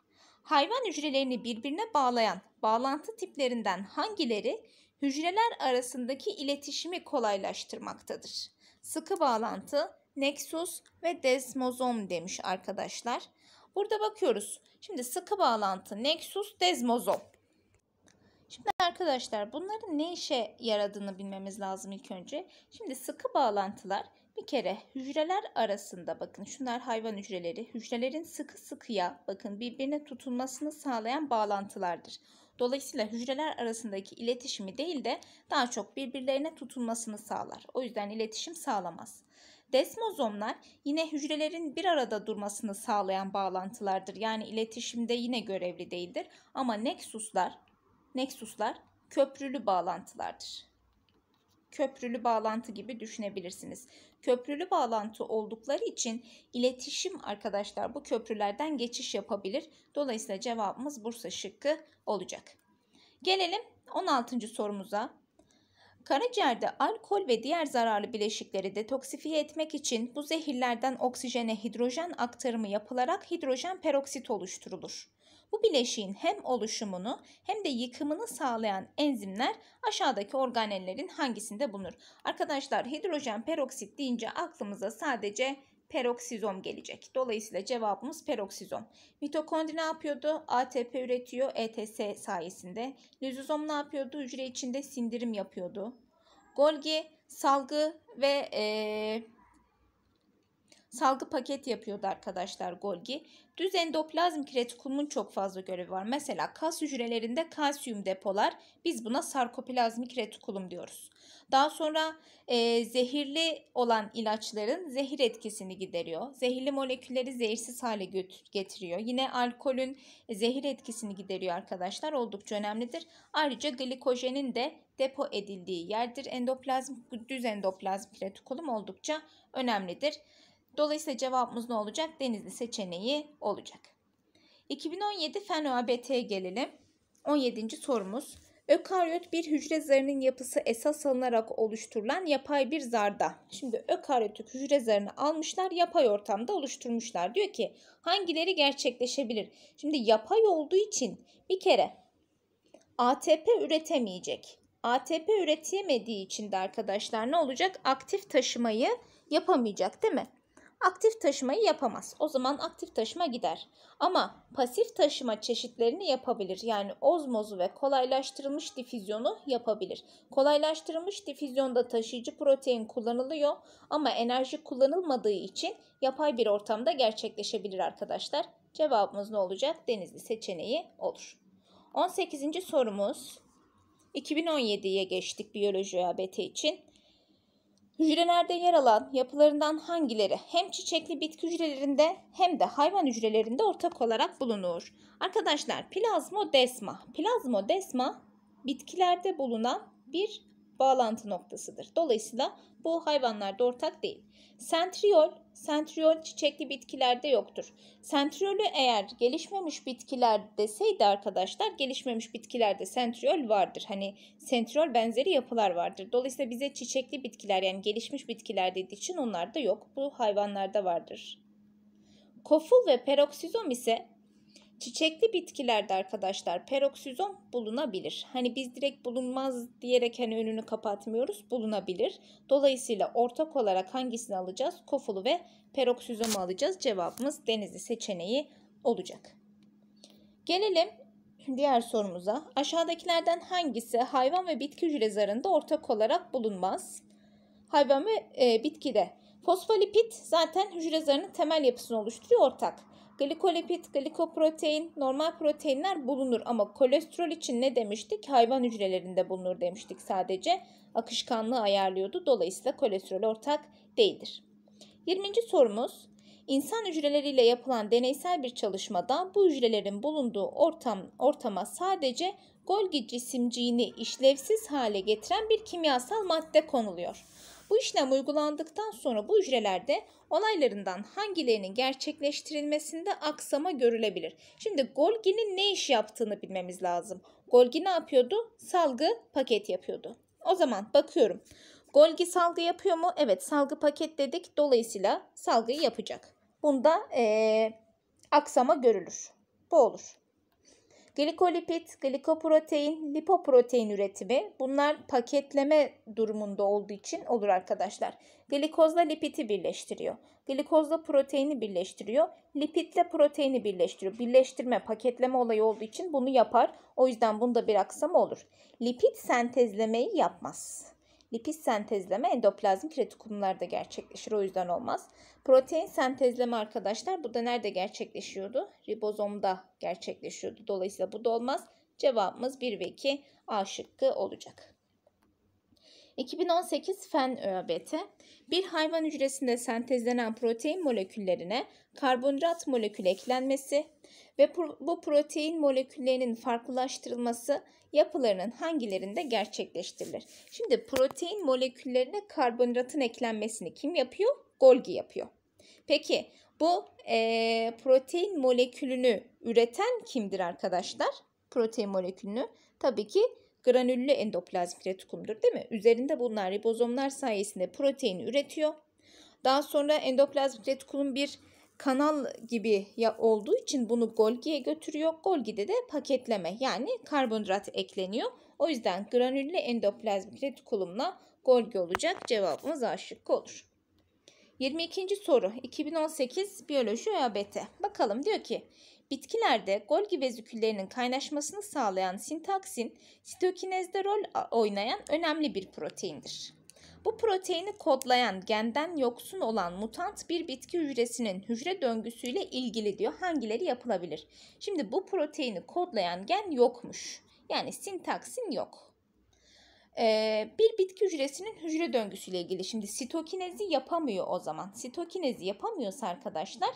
Hayvan hücrelerini birbirine bağlayan bağlantı tiplerinden hangileri hücreler arasındaki iletişimi kolaylaştırmaktadır? sıkı bağlantı, nexus ve desmozom demiş arkadaşlar. Burada bakıyoruz. Şimdi sıkı bağlantı, nexus, desmozom. Şimdi arkadaşlar bunların ne işe yaradığını bilmemiz lazım ilk önce. Şimdi sıkı bağlantılar bir kere hücreler arasında bakın şunlar hayvan hücreleri. Hücrelerin sıkı sıkıya bakın birbirine tutunmasını sağlayan bağlantılardır. Dolayısıyla hücreler arasındaki iletişimi değil de daha çok birbirlerine tutunmasını sağlar. O yüzden iletişim sağlamaz. Desmozomlar yine hücrelerin bir arada durmasını sağlayan bağlantılardır. Yani iletişimde yine görevli değildir. Ama nexuslar, nexuslar köprülü bağlantılardır. Köprülü bağlantı gibi düşünebilirsiniz köprülü bağlantı oldukları için iletişim arkadaşlar bu köprülerden geçiş yapabilir. Dolayısıyla cevabımız Bursa şıkkı olacak. Gelelim 16. sorumuza. Karaciğerde alkol ve diğer zararlı bileşikleri detoksifiye etmek için bu zehirlerden oksijene hidrojen aktarımı yapılarak hidrojen peroksit oluşturulur. Bu bileşiğin hem oluşumunu hem de yıkımını sağlayan enzimler aşağıdaki organellerin hangisinde bulunur? Arkadaşlar hidrojen peroksit deyince aklımıza sadece peroksizom gelecek. Dolayısıyla cevabımız peroksizom. Mitokondri ne yapıyordu? ATP üretiyor ETS sayesinde. Lizozom ne yapıyordu? Hücre içinde sindirim yapıyordu. Golgi salgı ve ee, salgı paket yapıyordu arkadaşlar Golgi. Düz endoplazmik retikulumun çok fazla görevi var. Mesela kas hücrelerinde kalsiyum depolar. Biz buna sarkoplazmik retikulum diyoruz. Daha sonra e, zehirli olan ilaçların zehir etkisini gideriyor. Zehirli molekülleri zehirsiz hale getiriyor. Yine alkolün e, zehir etkisini gideriyor arkadaşlar. Oldukça önemlidir. Ayrıca glikojenin de depo edildiği yerdir. Endoplazmik, düz endoplazmik retikulum oldukça önemlidir. Dolayısıyla cevabımız ne olacak? Denizli seçeneği olacak. 2017 FENÖABT'ye gelelim. 17. sorumuz. Ökaryot bir hücre zarının yapısı esas alınarak oluşturulan yapay bir zarda. Şimdi ökaryotik hücre zarını almışlar yapay ortamda oluşturmuşlar. Diyor ki hangileri gerçekleşebilir? Şimdi yapay olduğu için bir kere ATP üretemeyecek. ATP üretemediği için de arkadaşlar ne olacak? Aktif taşımayı yapamayacak değil mi? aktif taşımayı yapamaz. O zaman aktif taşıma gider. Ama pasif taşıma çeşitlerini yapabilir. Yani ozmozu ve kolaylaştırılmış difüzyonu yapabilir. Kolaylaştırılmış difüzyonda taşıyıcı protein kullanılıyor ama enerji kullanılmadığı için yapay bir ortamda gerçekleşebilir arkadaşlar. Cevabımız ne olacak? Denizli seçeneği olur. 18. sorumuz 2017'ye geçtik biyoloji ÖABT için. Hücrelerde yer alan yapılarından hangileri hem çiçekli bitki hücrelerinde hem de hayvan hücrelerinde ortak olarak bulunur? Arkadaşlar plazmodesma. Plazmodesma bitkilerde bulunan bir bağlantı noktasıdır. Dolayısıyla bu hayvanlarda ortak değil. Sentriol, sentriol çiçekli bitkilerde yoktur. Sentriolü eğer gelişmemiş bitkiler deseydi arkadaşlar, gelişmemiş bitkilerde sentriol vardır. Hani sentriol benzeri yapılar vardır. Dolayısıyla bize çiçekli bitkiler yani gelişmiş bitkiler dediği için onlarda yok. Bu hayvanlarda vardır. Koful ve peroksizom ise Çiçekli bitkilerde arkadaşlar peroksizom bulunabilir. Hani biz direkt bulunmaz diyerek hani önünü kapatmıyoruz. Bulunabilir. Dolayısıyla ortak olarak hangisini alacağız? Kofulu ve peroksizomu alacağız. Cevabımız denizli seçeneği olacak. Gelelim diğer sorumuza. Aşağıdakilerden hangisi hayvan ve bitki hücre zarında ortak olarak bulunmaz? Hayvan ve e, bitkide. fosfolipit zaten hücre zarının temel yapısını oluşturuyor ortak glikolipid, glikoprotein, normal proteinler bulunur ama kolesterol için ne demiştik? Hayvan hücrelerinde bulunur demiştik sadece. Akışkanlığı ayarlıyordu. Dolayısıyla kolesterol ortak değildir. 20. sorumuz. İnsan hücreleriyle yapılan deneysel bir çalışmada bu hücrelerin bulunduğu ortam ortama sadece Golgi cisimciğini işlevsiz hale getiren bir kimyasal madde konuluyor. Bu işlem uygulandıktan sonra bu hücrelerde olaylarından hangilerinin gerçekleştirilmesinde aksama görülebilir. Şimdi Golgi'nin ne iş yaptığını bilmemiz lazım. Golgi ne yapıyordu? Salgı paket yapıyordu. O zaman bakıyorum. Golgi salgı yapıyor mu? Evet salgı paket dedik. Dolayısıyla salgıyı yapacak. Bunda ee, aksama görülür. Bu olur. Glikolipit, glikoprotein, lipoprotein üretimi bunlar paketleme durumunda olduğu için olur arkadaşlar. Glikozla lipidi birleştiriyor. Glikozla proteini birleştiriyor. Lipidle proteini birleştiriyor. Birleştirme, paketleme olayı olduğu için bunu yapar. O yüzden bunda bir aksama olur. Lipit sentezlemeyi yapmaz. Lipid sentezleme endoplazmik retikulumlarda gerçekleşir. O yüzden olmaz. Protein sentezleme arkadaşlar bu da nerede gerçekleşiyordu? Ribozomda gerçekleşiyordu. Dolayısıyla bu da olmaz. Cevabımız 1 ve 2 A şıkkı olacak. 2018 Fen ÖABT bir hayvan hücresinde sentezlenen protein moleküllerine karbonhidrat molekülü eklenmesi ve bu protein moleküllerinin farklılaştırılması yapılarının hangilerinde gerçekleştirilir? Şimdi protein moleküllerine karbonhidratın eklenmesini kim yapıyor? Golgi yapıyor. Peki bu e, protein molekülünü üreten kimdir arkadaşlar? Protein molekülünü tabii ki granüllü endoplazmik retikulumdur değil mi? Üzerinde bulunan ribozomlar sayesinde protein üretiyor. Daha sonra endoplazmik retikulum bir kanal gibi ya olduğu için bunu Golgi'ye götürüyor. Golgi'de de paketleme yani karbonhidrat ekleniyor. O yüzden granüllü endoplazmik retikulumla Golgi olacak. Cevabımız A şıkkı olur. 22. soru 2018 biyoloji ÖABT. Bakalım diyor ki bitkilerde Golgi veziküllerinin kaynaşmasını sağlayan sintaksin sitokinezde rol oynayan önemli bir proteindir. Bu proteini kodlayan genden yoksun olan mutant bir bitki hücresinin hücre döngüsüyle ilgili diyor. Hangileri yapılabilir? Şimdi bu proteini kodlayan gen yokmuş. Yani sintaksin yok. Ee, bir bitki hücresinin hücre döngüsüyle ilgili. Şimdi sitokinezi yapamıyor o zaman. Sitokinezi yapamıyorsa arkadaşlar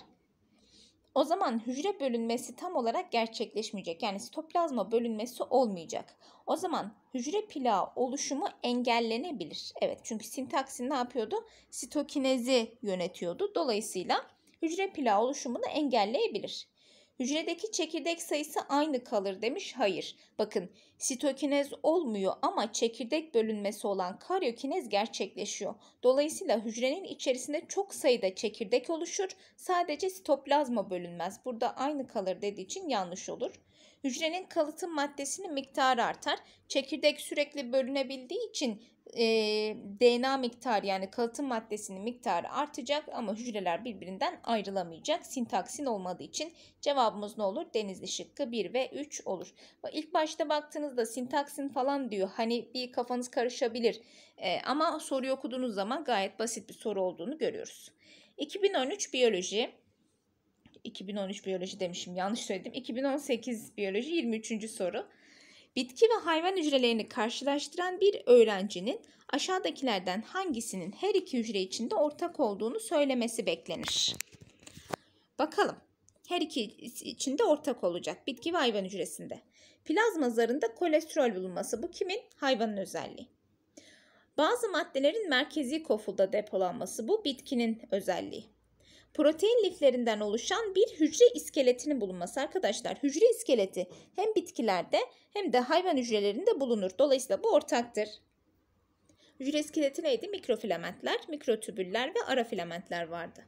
o zaman hücre bölünmesi tam olarak gerçekleşmeyecek. Yani sitoplazma bölünmesi olmayacak. O zaman hücre plağı oluşumu engellenebilir. Evet çünkü sintaksin ne yapıyordu? Sitokinezi yönetiyordu. Dolayısıyla hücre plağı oluşumunu engelleyebilir. Hücredeki çekirdek sayısı aynı kalır demiş. Hayır. Bakın sitokinez olmuyor ama çekirdek bölünmesi olan karyokinez gerçekleşiyor. Dolayısıyla hücrenin içerisinde çok sayıda çekirdek oluşur. Sadece sitoplazma bölünmez. Burada aynı kalır dediği için yanlış olur hücrenin kalıtım maddesinin miktarı artar. Çekirdek sürekli bölünebildiği için e, DNA miktarı yani kalıtım maddesinin miktarı artacak ama hücreler birbirinden ayrılamayacak. Sintaksin olmadığı için cevabımız ne olur? Denizli şıkkı 1 ve 3 olur. İlk başta baktığınızda sintaksin falan diyor. Hani bir kafanız karışabilir e, ama soruyu okuduğunuz zaman gayet basit bir soru olduğunu görüyoruz. 2013 biyoloji 2013 biyoloji demişim yanlış söyledim. 2018 biyoloji 23. soru. Bitki ve hayvan hücrelerini karşılaştıran bir öğrencinin aşağıdakilerden hangisinin her iki hücre içinde ortak olduğunu söylemesi beklenir. Bakalım. Her iki içinde ortak olacak bitki ve hayvan hücresinde. Plazma zarında kolesterol bulunması bu kimin? Hayvanın özelliği. Bazı maddelerin merkezi kofulda depolanması bu bitkinin özelliği protein liflerinden oluşan bir hücre iskeletinin bulunması arkadaşlar. Hücre iskeleti hem bitkilerde hem de hayvan hücrelerinde bulunur. Dolayısıyla bu ortaktır. Hücre iskeleti neydi? Mikrofilamentler, mikrotübüller ve ara filamentler vardı.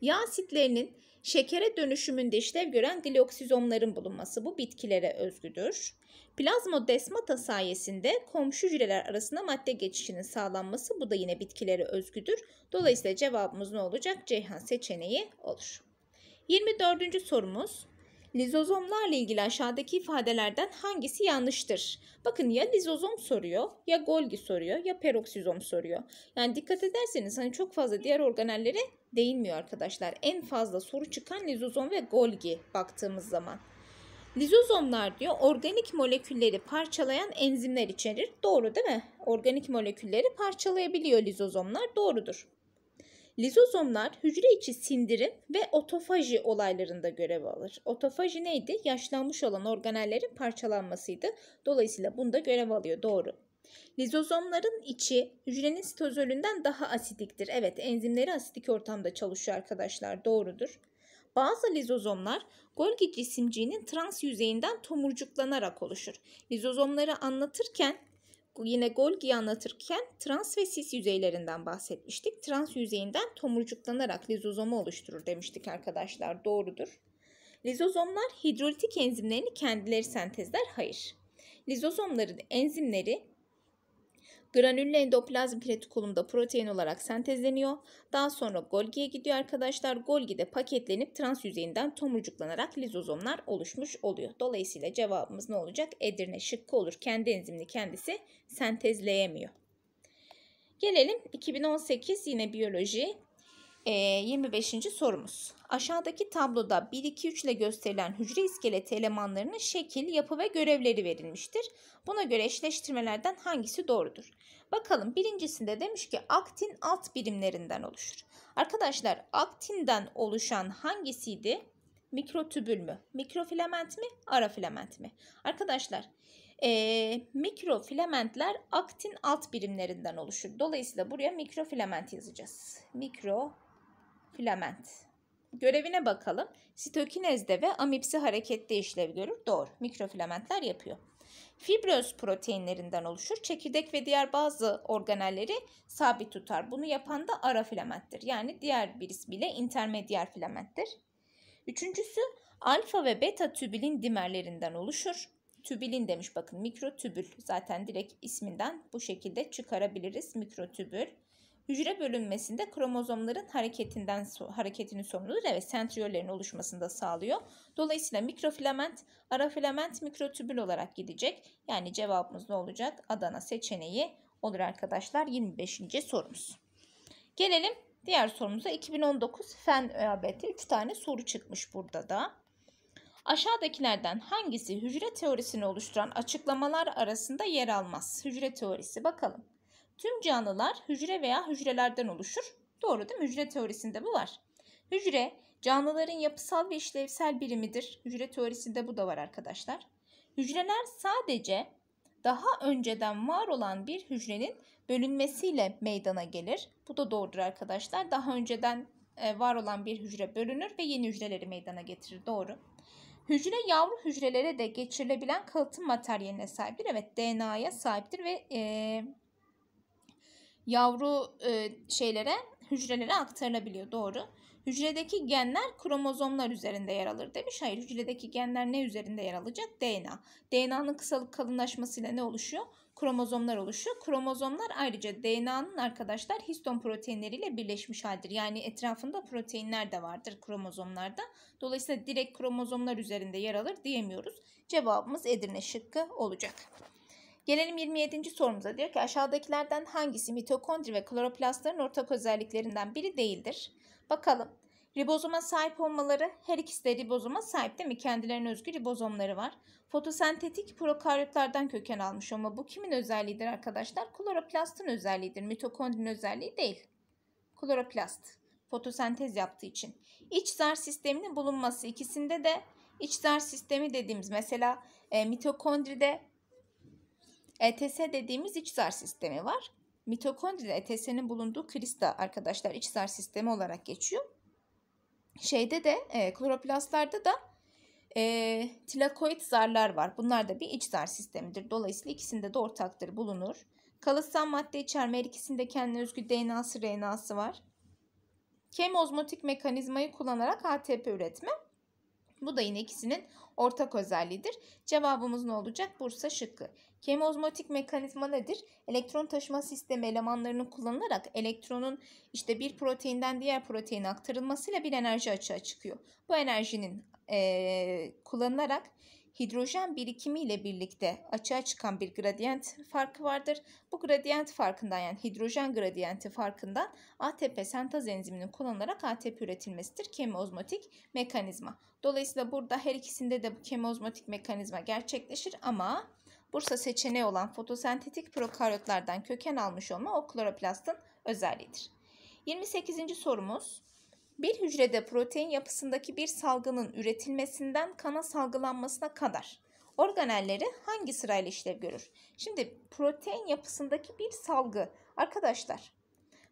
Yağ asitlerinin şekere dönüşümünde işlev gören gliyoksizomların bulunması bu bitkilere özgüdür. Plazmodesmata sayesinde komşu hücreler arasında madde geçişinin sağlanması bu da yine bitkilere özgüdür. Dolayısıyla cevabımız ne olacak? Ceyhan seçeneği olur. 24. sorumuz Lizozomlarla ilgili aşağıdaki ifadelerden hangisi yanlıştır? Bakın ya lizozom soruyor, ya Golgi soruyor, ya peroksizom soruyor. Yani dikkat ederseniz hani çok fazla diğer organellere değinmiyor arkadaşlar. En fazla soru çıkan lizozom ve Golgi baktığımız zaman. Lizozomlar diyor organik molekülleri parçalayan enzimler içerir. Doğru değil mi? Organik molekülleri parçalayabiliyor lizozomlar. Doğrudur. Lizozomlar hücre içi sindirim ve otofaji olaylarında görev alır. Otofaji neydi? Yaşlanmış olan organellerin parçalanmasıydı. Dolayısıyla bunda görev alıyor. Doğru. Lizozomların içi hücrenin sitozolünden daha asidiktir. Evet enzimleri asidik ortamda çalışıyor arkadaşlar. Doğrudur. Bazı lizozomlar Golgi cisimciğinin trans yüzeyinden tomurcuklanarak oluşur. Lizozomları anlatırken yine Golgi'yi anlatırken trans ve sis yüzeylerinden bahsetmiştik. Trans yüzeyinden tomurcuklanarak lizozomu oluşturur demiştik arkadaşlar. Doğrudur. Lizozomlar hidrolitik enzimlerini kendileri sentezler. Hayır. Lizozomların enzimleri Granülle endoplazm retikulumda protein olarak sentezleniyor. Daha sonra Golgi'ye gidiyor arkadaşlar. Golgi'de paketlenip trans yüzeyinden tomurcuklanarak lizozomlar oluşmuş oluyor. Dolayısıyla cevabımız ne olacak? Edirne şıkkı olur. Kendi enzimini kendisi sentezleyemiyor. Gelelim 2018 yine biyoloji 25. E, sorumuz. Aşağıdaki tabloda 1, 2, 3 ile gösterilen hücre iskeleti elemanlarının şekil, yapı ve görevleri verilmiştir. Buna göre eşleştirmelerden hangisi doğrudur? Bakalım birincisinde demiş ki aktin alt birimlerinden oluşur. Arkadaşlar aktinden oluşan hangisiydi? Mikrotübül mü? Mikrofilament mi? arafilament mi? Arkadaşlar e, mikrofilamentler aktin alt birimlerinden oluşur. Dolayısıyla buraya mikrofilament yazacağız. Mikrofilament. Görevine bakalım. Sitokinezde ve amipsi harekette işlev görür. Doğru. Mikrofilamentler yapıyor fibroz proteinlerinden oluşur. Çekirdek ve diğer bazı organelleri sabit tutar. Bunu yapan da ara filamenttir. Yani diğer bir ismiyle intermediyer filamenttir. Üçüncüsü alfa ve beta tübülin dimerlerinden oluşur. Tübülin demiş bakın mikrotübül zaten direkt isminden bu şekilde çıkarabiliriz mikrotübül. Hücre bölünmesinde kromozomların hareketinden hareketini sorumludur. Evet sentriyollerin oluşmasını da sağlıyor. Dolayısıyla mikrofilament, arafilament, mikrotübül olarak gidecek. Yani cevabımız ne olacak? Adana seçeneği olur arkadaşlar. 25. sorumuz. Gelelim diğer sorumuza. 2019 Fen ÖABT 3 tane soru çıkmış burada da. Aşağıdakilerden hangisi hücre teorisini oluşturan açıklamalar arasında yer almaz? Hücre teorisi bakalım. Tüm canlılar hücre veya hücrelerden oluşur. Doğru değil mi? Hücre teorisinde bu var. Hücre canlıların yapısal ve işlevsel birimidir. Hücre teorisinde bu da var arkadaşlar. Hücreler sadece daha önceden var olan bir hücrenin bölünmesiyle meydana gelir. Bu da doğrudur arkadaşlar. Daha önceden e, var olan bir hücre bölünür ve yeni hücreleri meydana getirir. Doğru. Hücre yavru hücrelere de geçirilebilen kalıtım materyaline sahiptir. Evet DNA'ya sahiptir ve e, yavru e, şeylere, hücrelere aktarılabiliyor. Doğru. Hücredeki genler kromozomlar üzerinde yer alır demiş. Hayır hücredeki genler ne üzerinde yer alacak? DNA. DNA'nın kısalık kalınlaşmasıyla ne oluşuyor? Kromozomlar oluşuyor. Kromozomlar ayrıca DNA'nın arkadaşlar histon proteinleriyle birleşmiş haldir. Yani etrafında proteinler de vardır kromozomlarda. Dolayısıyla direkt kromozomlar üzerinde yer alır diyemiyoruz. Cevabımız Edirne şıkkı olacak. Gelelim 27. sorumuza. Diyor ki aşağıdakilerden hangisi mitokondri ve kloroplastların ortak özelliklerinden biri değildir? Bakalım. Ribozoma sahip olmaları, her ikisi de ribozoma sahip değil mi? Kendilerine özgü ribozomları var. Fotosentetik prokaryotlardan köken almış ama bu kimin özelliğidir arkadaşlar? Kloroplastın özelliğidir. Mitokondrin özelliği değil. Kloroplast fotosentez yaptığı için. İç zar sisteminin bulunması ikisinde de iç zar sistemi dediğimiz mesela e, mitokondride ETS dediğimiz içsar sistemi var. Mitokondride ETS'nin bulunduğu krista arkadaşlar içsar sistemi olarak geçiyor. Şeyde de e, kloroplastlarda da e, tilakoid zarlar var. Bunlar da bir içsar sistemidir. Dolayısıyla ikisinde de ortaktır bulunur. Kalıtsal madde içerme her ikisinde kendine özgü DNA'sı, RNA'sı var. Kemozmotik mekanizmayı kullanarak ATP üretme bu da yine ikisinin ortak özelliğidir. Cevabımız ne olacak? Bursa şıkkı. Kemozmotik mekanizma nedir? Elektron taşıma sistemi elemanlarını kullanarak elektronun işte bir proteinden diğer proteine aktarılmasıyla bir enerji açığa çıkıyor. Bu enerjinin e, kullanılarak hidrojen birikimi ile birlikte açığa çıkan bir gradyent farkı vardır. Bu gradyent farkından yani hidrojen gradyenti farkından ATP sentaz enziminin kullanılarak ATP üretilmesidir kemiozmotik mekanizma. Dolayısıyla burada her ikisinde de bu kemiozmotik mekanizma gerçekleşir ama Bursa seçeneği olan fotosentetik prokaryotlardan köken almış olma o kloroplastın özelliğidir. 28. sorumuz bir hücrede protein yapısındaki bir salgının üretilmesinden kana salgılanmasına kadar organelleri hangi sırayla işlev görür? Şimdi protein yapısındaki bir salgı arkadaşlar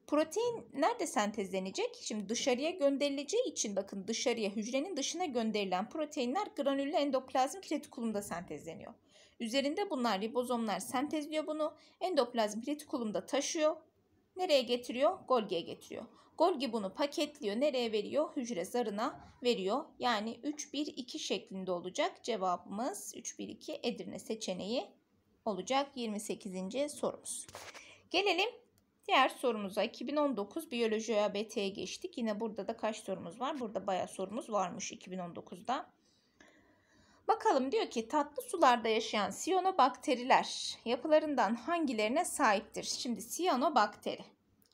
protein nerede sentezlenecek? Şimdi dışarıya gönderileceği için bakın dışarıya hücrenin dışına gönderilen proteinler granüllü endoplazmik retikulumda sentezleniyor. Üzerinde bunlar ribozomlar sentezliyor bunu. endoplazmik retikulumda taşıyor Nereye getiriyor? Golgi'ye getiriyor. Golgi bunu paketliyor. Nereye veriyor? Hücre zarına veriyor. Yani 3-1-2 şeklinde olacak. Cevabımız 3-1-2 Edirne seçeneği olacak. 28. sorumuz. Gelelim diğer sorumuza. 2019 biyoloji ÖABT'ye geçtik. Yine burada da kaç sorumuz var? Burada baya sorumuz varmış 2019'da. Bakalım diyor ki tatlı sularda yaşayan siyonobakteriler yapılarından hangilerine sahiptir? Şimdi siyanobakteri.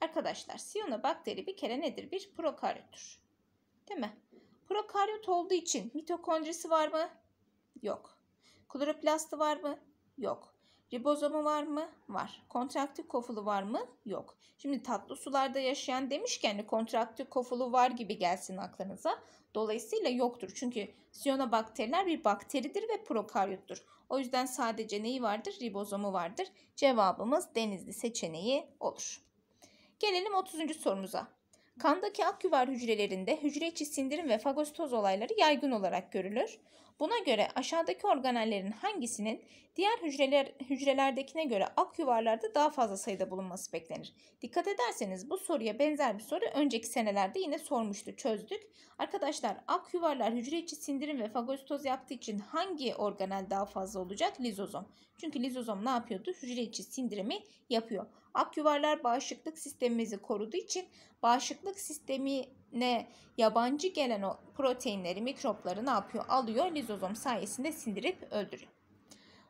Arkadaşlar siyanobakteri bir kere nedir? Bir prokaryottur. Değil mi? Prokaryot olduğu için mitokondrisi var mı? Yok. Kloroplastı var mı? Yok. Ribozomu var mı? Var. Kontraktif kofulu var mı? Yok. Şimdi tatlı sularda yaşayan demişken kontraktif kofulu var gibi gelsin aklınıza. Dolayısıyla yoktur. Çünkü siyonobakteriler bir bakteridir ve prokaryottur. O yüzden sadece neyi vardır? Ribozomu vardır. Cevabımız denizli seçeneği olur. Gelelim 30. sorumuza. Kandaki aküver hücrelerinde hücre içi sindirim ve fagositoz olayları yaygın olarak görülür. Buna göre aşağıdaki organellerin hangisinin diğer hücreler, hücrelerdekine göre ak yuvarlarda daha fazla sayıda bulunması beklenir. Dikkat ederseniz bu soruya benzer bir soru önceki senelerde yine sormuştu, çözdük. Arkadaşlar ak yuvarlar hücre içi sindirim ve fagositoz yaptığı için hangi organel daha fazla olacak? Lizozom. Çünkü lizozom ne yapıyordu? Hücre içi sindirimi yapıyor. Akyuvarlar bağışıklık sistemimizi koruduğu için bağışıklık sistemine yabancı gelen o proteinleri, mikropları ne yapıyor? Alıyor lizozom sayesinde sindirip öldürüyor.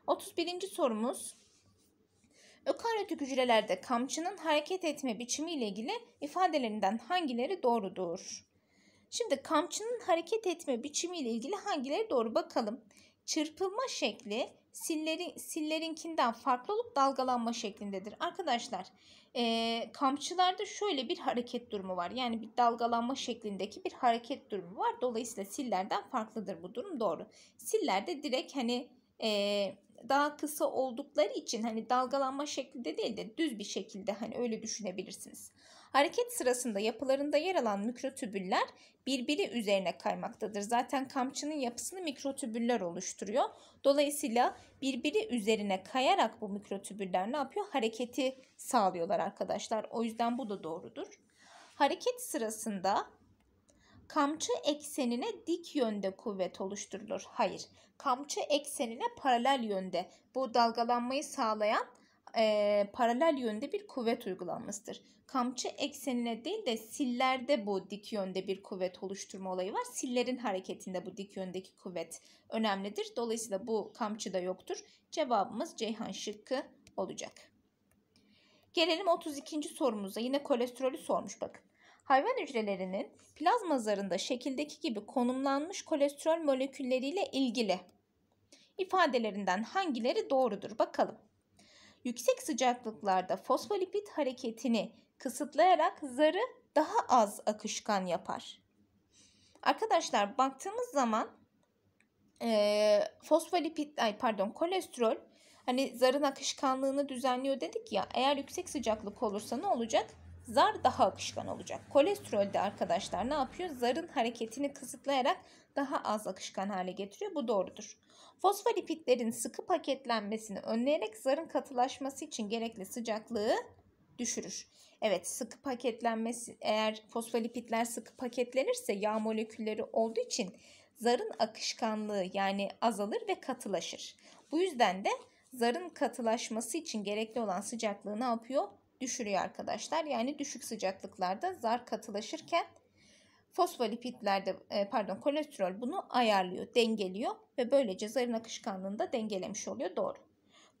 31. sorumuz Ökaryotik hücrelerde kamçının hareket etme biçimi ile ilgili ifadelerinden hangileri doğrudur? Şimdi kamçının hareket etme biçimi ile ilgili hangileri doğru bakalım. Çırpılma şekli sillerin, sillerinkinden farklı olup dalgalanma şeklindedir. Arkadaşlar e, kamçılarda şöyle bir hareket durumu var. Yani bir dalgalanma şeklindeki bir hareket durumu var. Dolayısıyla sillerden farklıdır bu durum doğru. Sillerde direkt hani e, daha kısa oldukları için hani dalgalanma şeklinde değil de düz bir şekilde hani öyle düşünebilirsiniz. Hareket sırasında yapılarında yer alan mikrotübüller birbiri üzerine kaymaktadır. Zaten kamçının yapısını mikrotübüller oluşturuyor. Dolayısıyla birbiri üzerine kayarak bu mikrotübüller ne yapıyor? Hareketi sağlıyorlar arkadaşlar. O yüzden bu da doğrudur. Hareket sırasında kamçı eksenine dik yönde kuvvet oluşturulur. Hayır, kamçı eksenine paralel yönde bu dalgalanmayı sağlayan e, paralel yönde bir kuvvet uygulanmasıdır. Kamçı eksenine değil de sillerde bu dik yönde bir kuvvet oluşturma olayı var. Sillerin hareketinde bu dik yöndeki kuvvet önemlidir. Dolayısıyla bu kamçıda yoktur. Cevabımız Ceyhan şıkkı olacak. Gelelim 32. sorumuza. Yine kolesterolü sormuş bakın. Hayvan hücrelerinin plazma zarında şekildeki gibi konumlanmış kolesterol molekülleriyle ilgili ifadelerinden hangileri doğrudur bakalım yüksek sıcaklıklarda fosfolipid hareketini kısıtlayarak zarı daha az akışkan yapar. Arkadaşlar baktığımız zaman e, fosfolipid ay pardon kolesterol hani zarın akışkanlığını düzenliyor dedik ya eğer yüksek sıcaklık olursa ne olacak? zar daha akışkan olacak. Kolesterol de arkadaşlar ne yapıyor? Zarın hareketini kısıtlayarak daha az akışkan hale getiriyor. Bu doğrudur. Fosfolipitlerin sıkı paketlenmesini önleyerek zarın katılaşması için gerekli sıcaklığı düşürür. Evet sıkı paketlenmesi eğer fosfolipitler sıkı paketlenirse yağ molekülleri olduğu için zarın akışkanlığı yani azalır ve katılaşır. Bu yüzden de zarın katılaşması için gerekli olan sıcaklığı ne yapıyor? düşürüyor arkadaşlar. Yani düşük sıcaklıklarda zar katılaşırken fosfolipidler e, pardon kolesterol bunu ayarlıyor, dengeliyor ve böylece zarın akışkanlığını da dengelemiş oluyor. Doğru.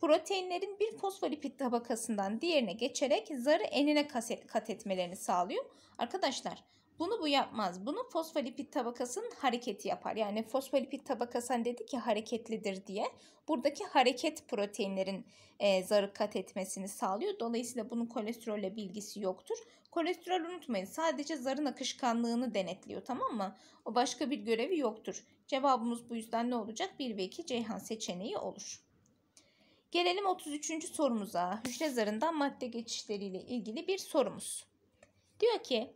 Proteinlerin bir fosfolipid tabakasından diğerine geçerek zarı enine kat etmelerini sağlıyor. Arkadaşlar bunu bu yapmaz. Bunu fosfolipid tabakasının hareketi yapar. Yani fosfolipid tabakası hani dedi ki hareketlidir diye. Buradaki hareket proteinlerin e, zarı kat etmesini sağlıyor. Dolayısıyla bunun kolesterolle bilgisi yoktur. Kolesterol unutmayın sadece zarın akışkanlığını denetliyor tamam mı? O başka bir görevi yoktur. Cevabımız bu yüzden ne olacak? 1 ve 2 Ceyhan seçeneği olur. Gelelim 33. sorumuza. Hücre zarından madde geçişleriyle ilgili bir sorumuz. Diyor ki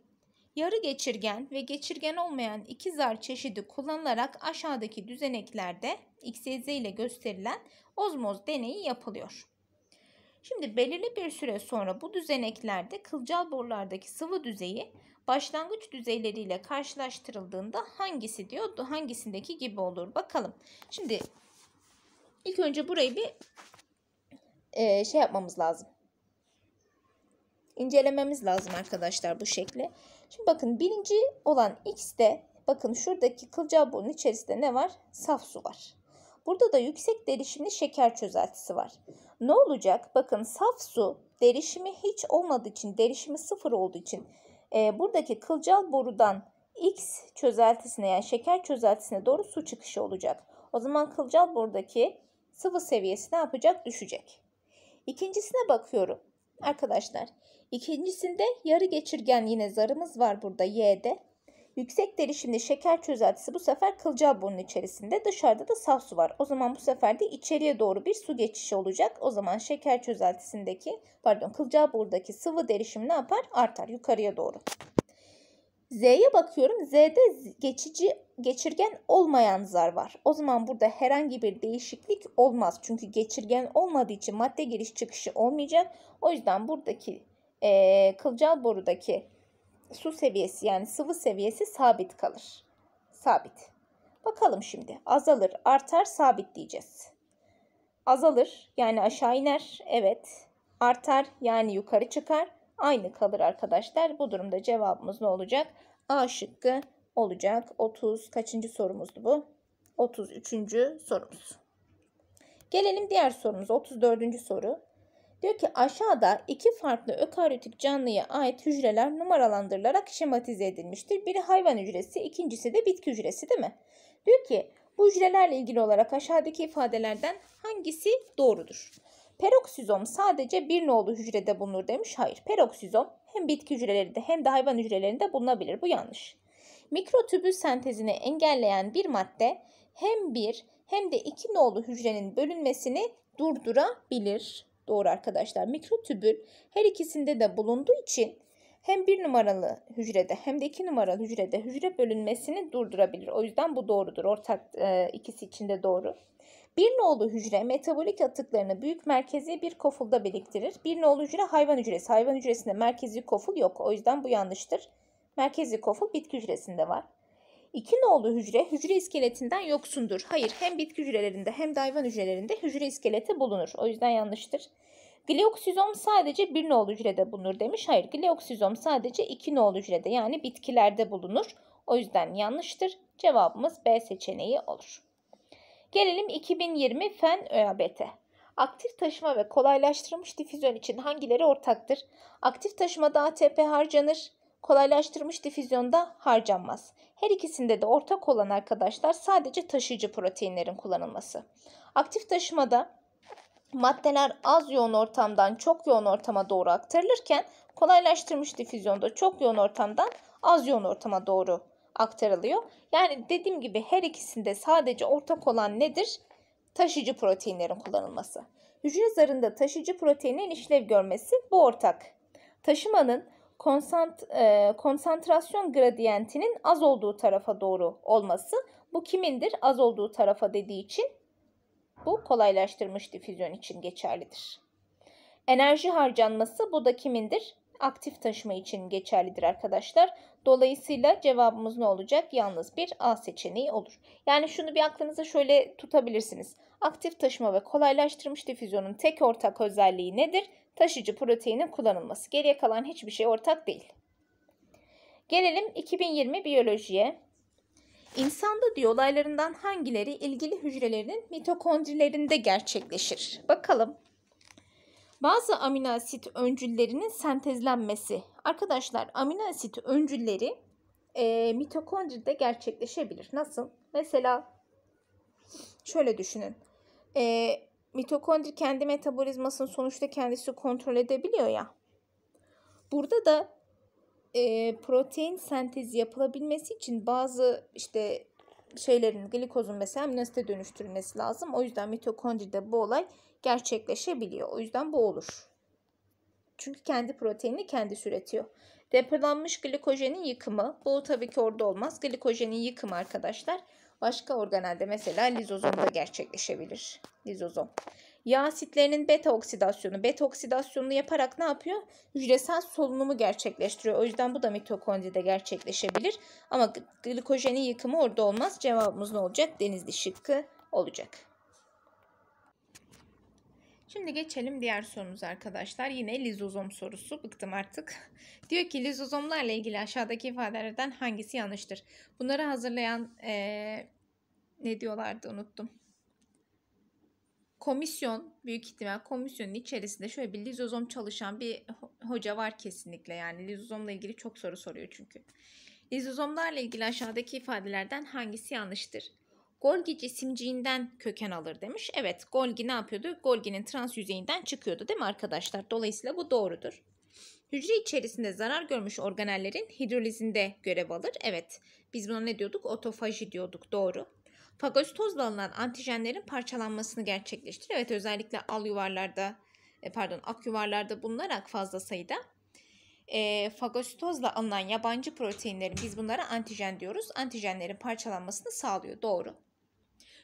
Yarı geçirgen ve geçirgen olmayan iki zar çeşidi kullanılarak aşağıdaki düzeneklerde XYZ ile gösterilen ozmoz deneyi yapılıyor. Şimdi belirli bir süre sonra bu düzeneklerde kılcal borulardaki sıvı düzeyi başlangıç düzeyleriyle karşılaştırıldığında hangisi diyor, hangisindeki gibi olur bakalım. Şimdi ilk önce burayı bir e, şey yapmamız lazım. İncelememiz lazım arkadaşlar bu şekli. Şimdi bakın birinci olan X'de bakın şuradaki kılcal borunun içerisinde ne var? Saf su var. Burada da yüksek derişimli şeker çözeltisi var. Ne olacak? Bakın saf su derişimi hiç olmadığı için, derişimi sıfır olduğu için e, buradaki kılcal borudan X çözeltisine yani şeker çözeltisine doğru su çıkışı olacak. O zaman kılcal borudaki sıvı seviyesi ne yapacak? Düşecek. İkincisine bakıyorum. Arkadaşlar İkincisinde yarı geçirgen yine zarımız var burada Y'de. Yüksek derişimli şeker çözeltisi bu sefer kılcal burnun içerisinde. Dışarıda da saf su var. O zaman bu sefer de içeriye doğru bir su geçişi olacak. O zaman şeker çözeltisindeki pardon kılcal Kılcalburnu'daki sıvı derişim ne yapar? Artar yukarıya doğru. Z'ye bakıyorum. Z'de geçici geçirgen olmayan zar var. O zaman burada herhangi bir değişiklik olmaz. Çünkü geçirgen olmadığı için madde giriş çıkışı olmayacak. O yüzden buradaki e, kılcal borudaki su seviyesi yani sıvı seviyesi sabit kalır. Sabit. Bakalım şimdi azalır, artar, sabit diyeceğiz. Azalır yani aşağı iner. Evet. Artar yani yukarı çıkar. Aynı kalır arkadaşlar. Bu durumda cevabımız ne olacak? A şıkkı olacak. 30 kaçıncı sorumuzdu bu? 33. sorumuz. Gelelim diğer sorumuz 34. soru. Diyor ki aşağıda iki farklı ökaryotik canlıya ait hücreler numaralandırılarak şematize edilmiştir. Biri hayvan hücresi, ikincisi de bitki hücresi değil mi? Diyor ki bu hücrelerle ilgili olarak aşağıdaki ifadelerden hangisi doğrudur? Peroksizom sadece bir nolu hücrede bulunur demiş. Hayır peroksizom hem bitki hücrelerinde hem de hayvan hücrelerinde bulunabilir. Bu yanlış. Mikrotübül sentezini engelleyen bir madde hem bir hem de iki nolu hücrenin bölünmesini durdurabilir. Doğru arkadaşlar. Mikrotübül her ikisinde de bulunduğu için hem bir numaralı hücrede hem de iki numaralı hücrede hücre bölünmesini durdurabilir. O yüzden bu doğrudur. Ortak e, ikisi için de doğru. Bir nolu hücre metabolik atıklarını büyük merkezi bir kofulda biriktirir. Bir nolu hücre hayvan hücresi. Hayvan hücresinde merkezi koful yok. O yüzden bu yanlıştır. Merkezi koful bitki hücresinde var. İki nolu hücre hücre iskeletinden yoksundur. Hayır hem bitki hücrelerinde hem de hayvan hücrelerinde hücre iskeleti bulunur. O yüzden yanlıştır. Gliyoksizom sadece bir nolu hücrede bulunur demiş. Hayır gliyoksizom sadece iki nolu hücrede yani bitkilerde bulunur. O yüzden yanlıştır. Cevabımız B seçeneği olur. Gelelim 2020 fen ÖABT. Aktif taşıma ve kolaylaştırılmış difüzyon için hangileri ortaktır? Aktif taşımada ATP harcanır kolaylaştırmış difüzyonda harcanmaz. Her ikisinde de ortak olan arkadaşlar sadece taşıyıcı proteinlerin kullanılması. Aktif taşımada maddeler az yoğun ortamdan çok yoğun ortama doğru aktarılırken kolaylaştırmış difüzyonda çok yoğun ortamdan az yoğun ortama doğru aktarılıyor. Yani dediğim gibi her ikisinde sadece ortak olan nedir? Taşıyıcı proteinlerin kullanılması. Hücre zarında taşıyıcı proteinin işlev görmesi bu ortak. Taşımanın konsant, e, konsantrasyon gradiyentinin az olduğu tarafa doğru olması. Bu kimindir? Az olduğu tarafa dediği için bu kolaylaştırmış difüzyon için geçerlidir. Enerji harcanması bu da kimindir? Aktif taşıma için geçerlidir arkadaşlar. Dolayısıyla cevabımız ne olacak? Yalnız bir A seçeneği olur. Yani şunu bir aklınıza şöyle tutabilirsiniz. Aktif taşıma ve kolaylaştırmış difüzyonun tek ortak özelliği nedir? taşıcı proteinin kullanılması. Geriye kalan hiçbir şey ortak değil. Gelelim 2020 biyolojiye. İnsanda diyor olaylarından hangileri ilgili hücrelerin mitokondrilerinde gerçekleşir? Bakalım. Bazı amino asit öncüllerinin sentezlenmesi. Arkadaşlar amino asit öncülleri e, mitokondride gerçekleşebilir. Nasıl? Mesela şöyle düşünün. E, mitokondri kendi metabolizmasını sonuçta kendisi kontrol edebiliyor ya. Burada da e, protein sentezi yapılabilmesi için bazı işte şeylerin glikozun mesela aminosite dönüştürülmesi lazım. O yüzden mitokondride bu olay gerçekleşebiliyor. O yüzden bu olur. Çünkü kendi proteinini kendi üretiyor. Depolanmış glikojenin yıkımı. Bu tabii ki orada olmaz. Glikojenin yıkımı arkadaşlar Başka organelde mesela lizozomda gerçekleşebilir. Lizozom. Yağ asitlerinin beta oksidasyonu. Beta oksidasyonunu yaparak ne yapıyor? Hücresel solunumu gerçekleştiriyor. O yüzden bu da mitokondride gerçekleşebilir. Ama glikojenin yıkımı orada olmaz. Cevabımız ne olacak? Denizli şıkkı olacak. Şimdi geçelim diğer sorumuz arkadaşlar. Yine lizozom sorusu. Bıktım artık. Diyor ki lizozomlarla ilgili aşağıdaki ifadelerden hangisi yanlıştır? Bunları hazırlayan ee, ne diyorlardı unuttum. Komisyon büyük ihtimal komisyonun içerisinde şöyle bir lizozom çalışan bir hoca var kesinlikle. Yani lizozomla ilgili çok soru soruyor çünkü. Lizozomlarla ilgili aşağıdaki ifadelerden hangisi yanlıştır? Golgi cisimciğinden köken alır demiş. Evet Golgi ne yapıyordu? Golgi'nin trans yüzeyinden çıkıyordu değil mi arkadaşlar? Dolayısıyla bu doğrudur. Hücre içerisinde zarar görmüş organellerin hidrolizinde görev alır. Evet biz buna ne diyorduk? Otofaji diyorduk doğru. Fagositozla alınan antijenlerin parçalanmasını gerçekleştirir. Evet özellikle al yuvarlarda e, pardon ak yuvarlarda bulunarak fazla sayıda e, fagositozla alınan yabancı proteinlerin biz bunlara antijen diyoruz. Antijenlerin parçalanmasını sağlıyor. Doğru.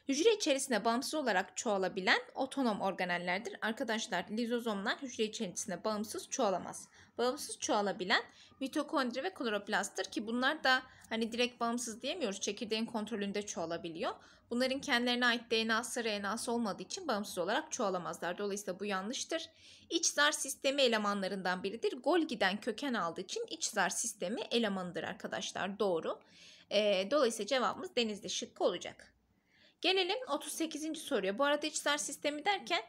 Hücre içerisinde bağımsız olarak çoğalabilen otonom organellerdir. Arkadaşlar lizozomlar hücre içerisinde bağımsız çoğalamaz. Bağımsız çoğalabilen mitokondri ve kloroplasttır ki bunlar da hani direkt bağımsız diyemiyoruz. Çekirdeğin kontrolünde çoğalabiliyor. Bunların kendilerine ait DNA'sı, RNA'sı olmadığı için bağımsız olarak çoğalamazlar. Dolayısıyla bu yanlıştır. İç zar sistemi elemanlarından biridir. Golgi'den köken aldığı için iç zar sistemi elemanıdır arkadaşlar. Doğru. Ee, dolayısıyla cevabımız denizli şıkkı olacak. Gelelim 38. soruya. Bu arada içsel sistemi derken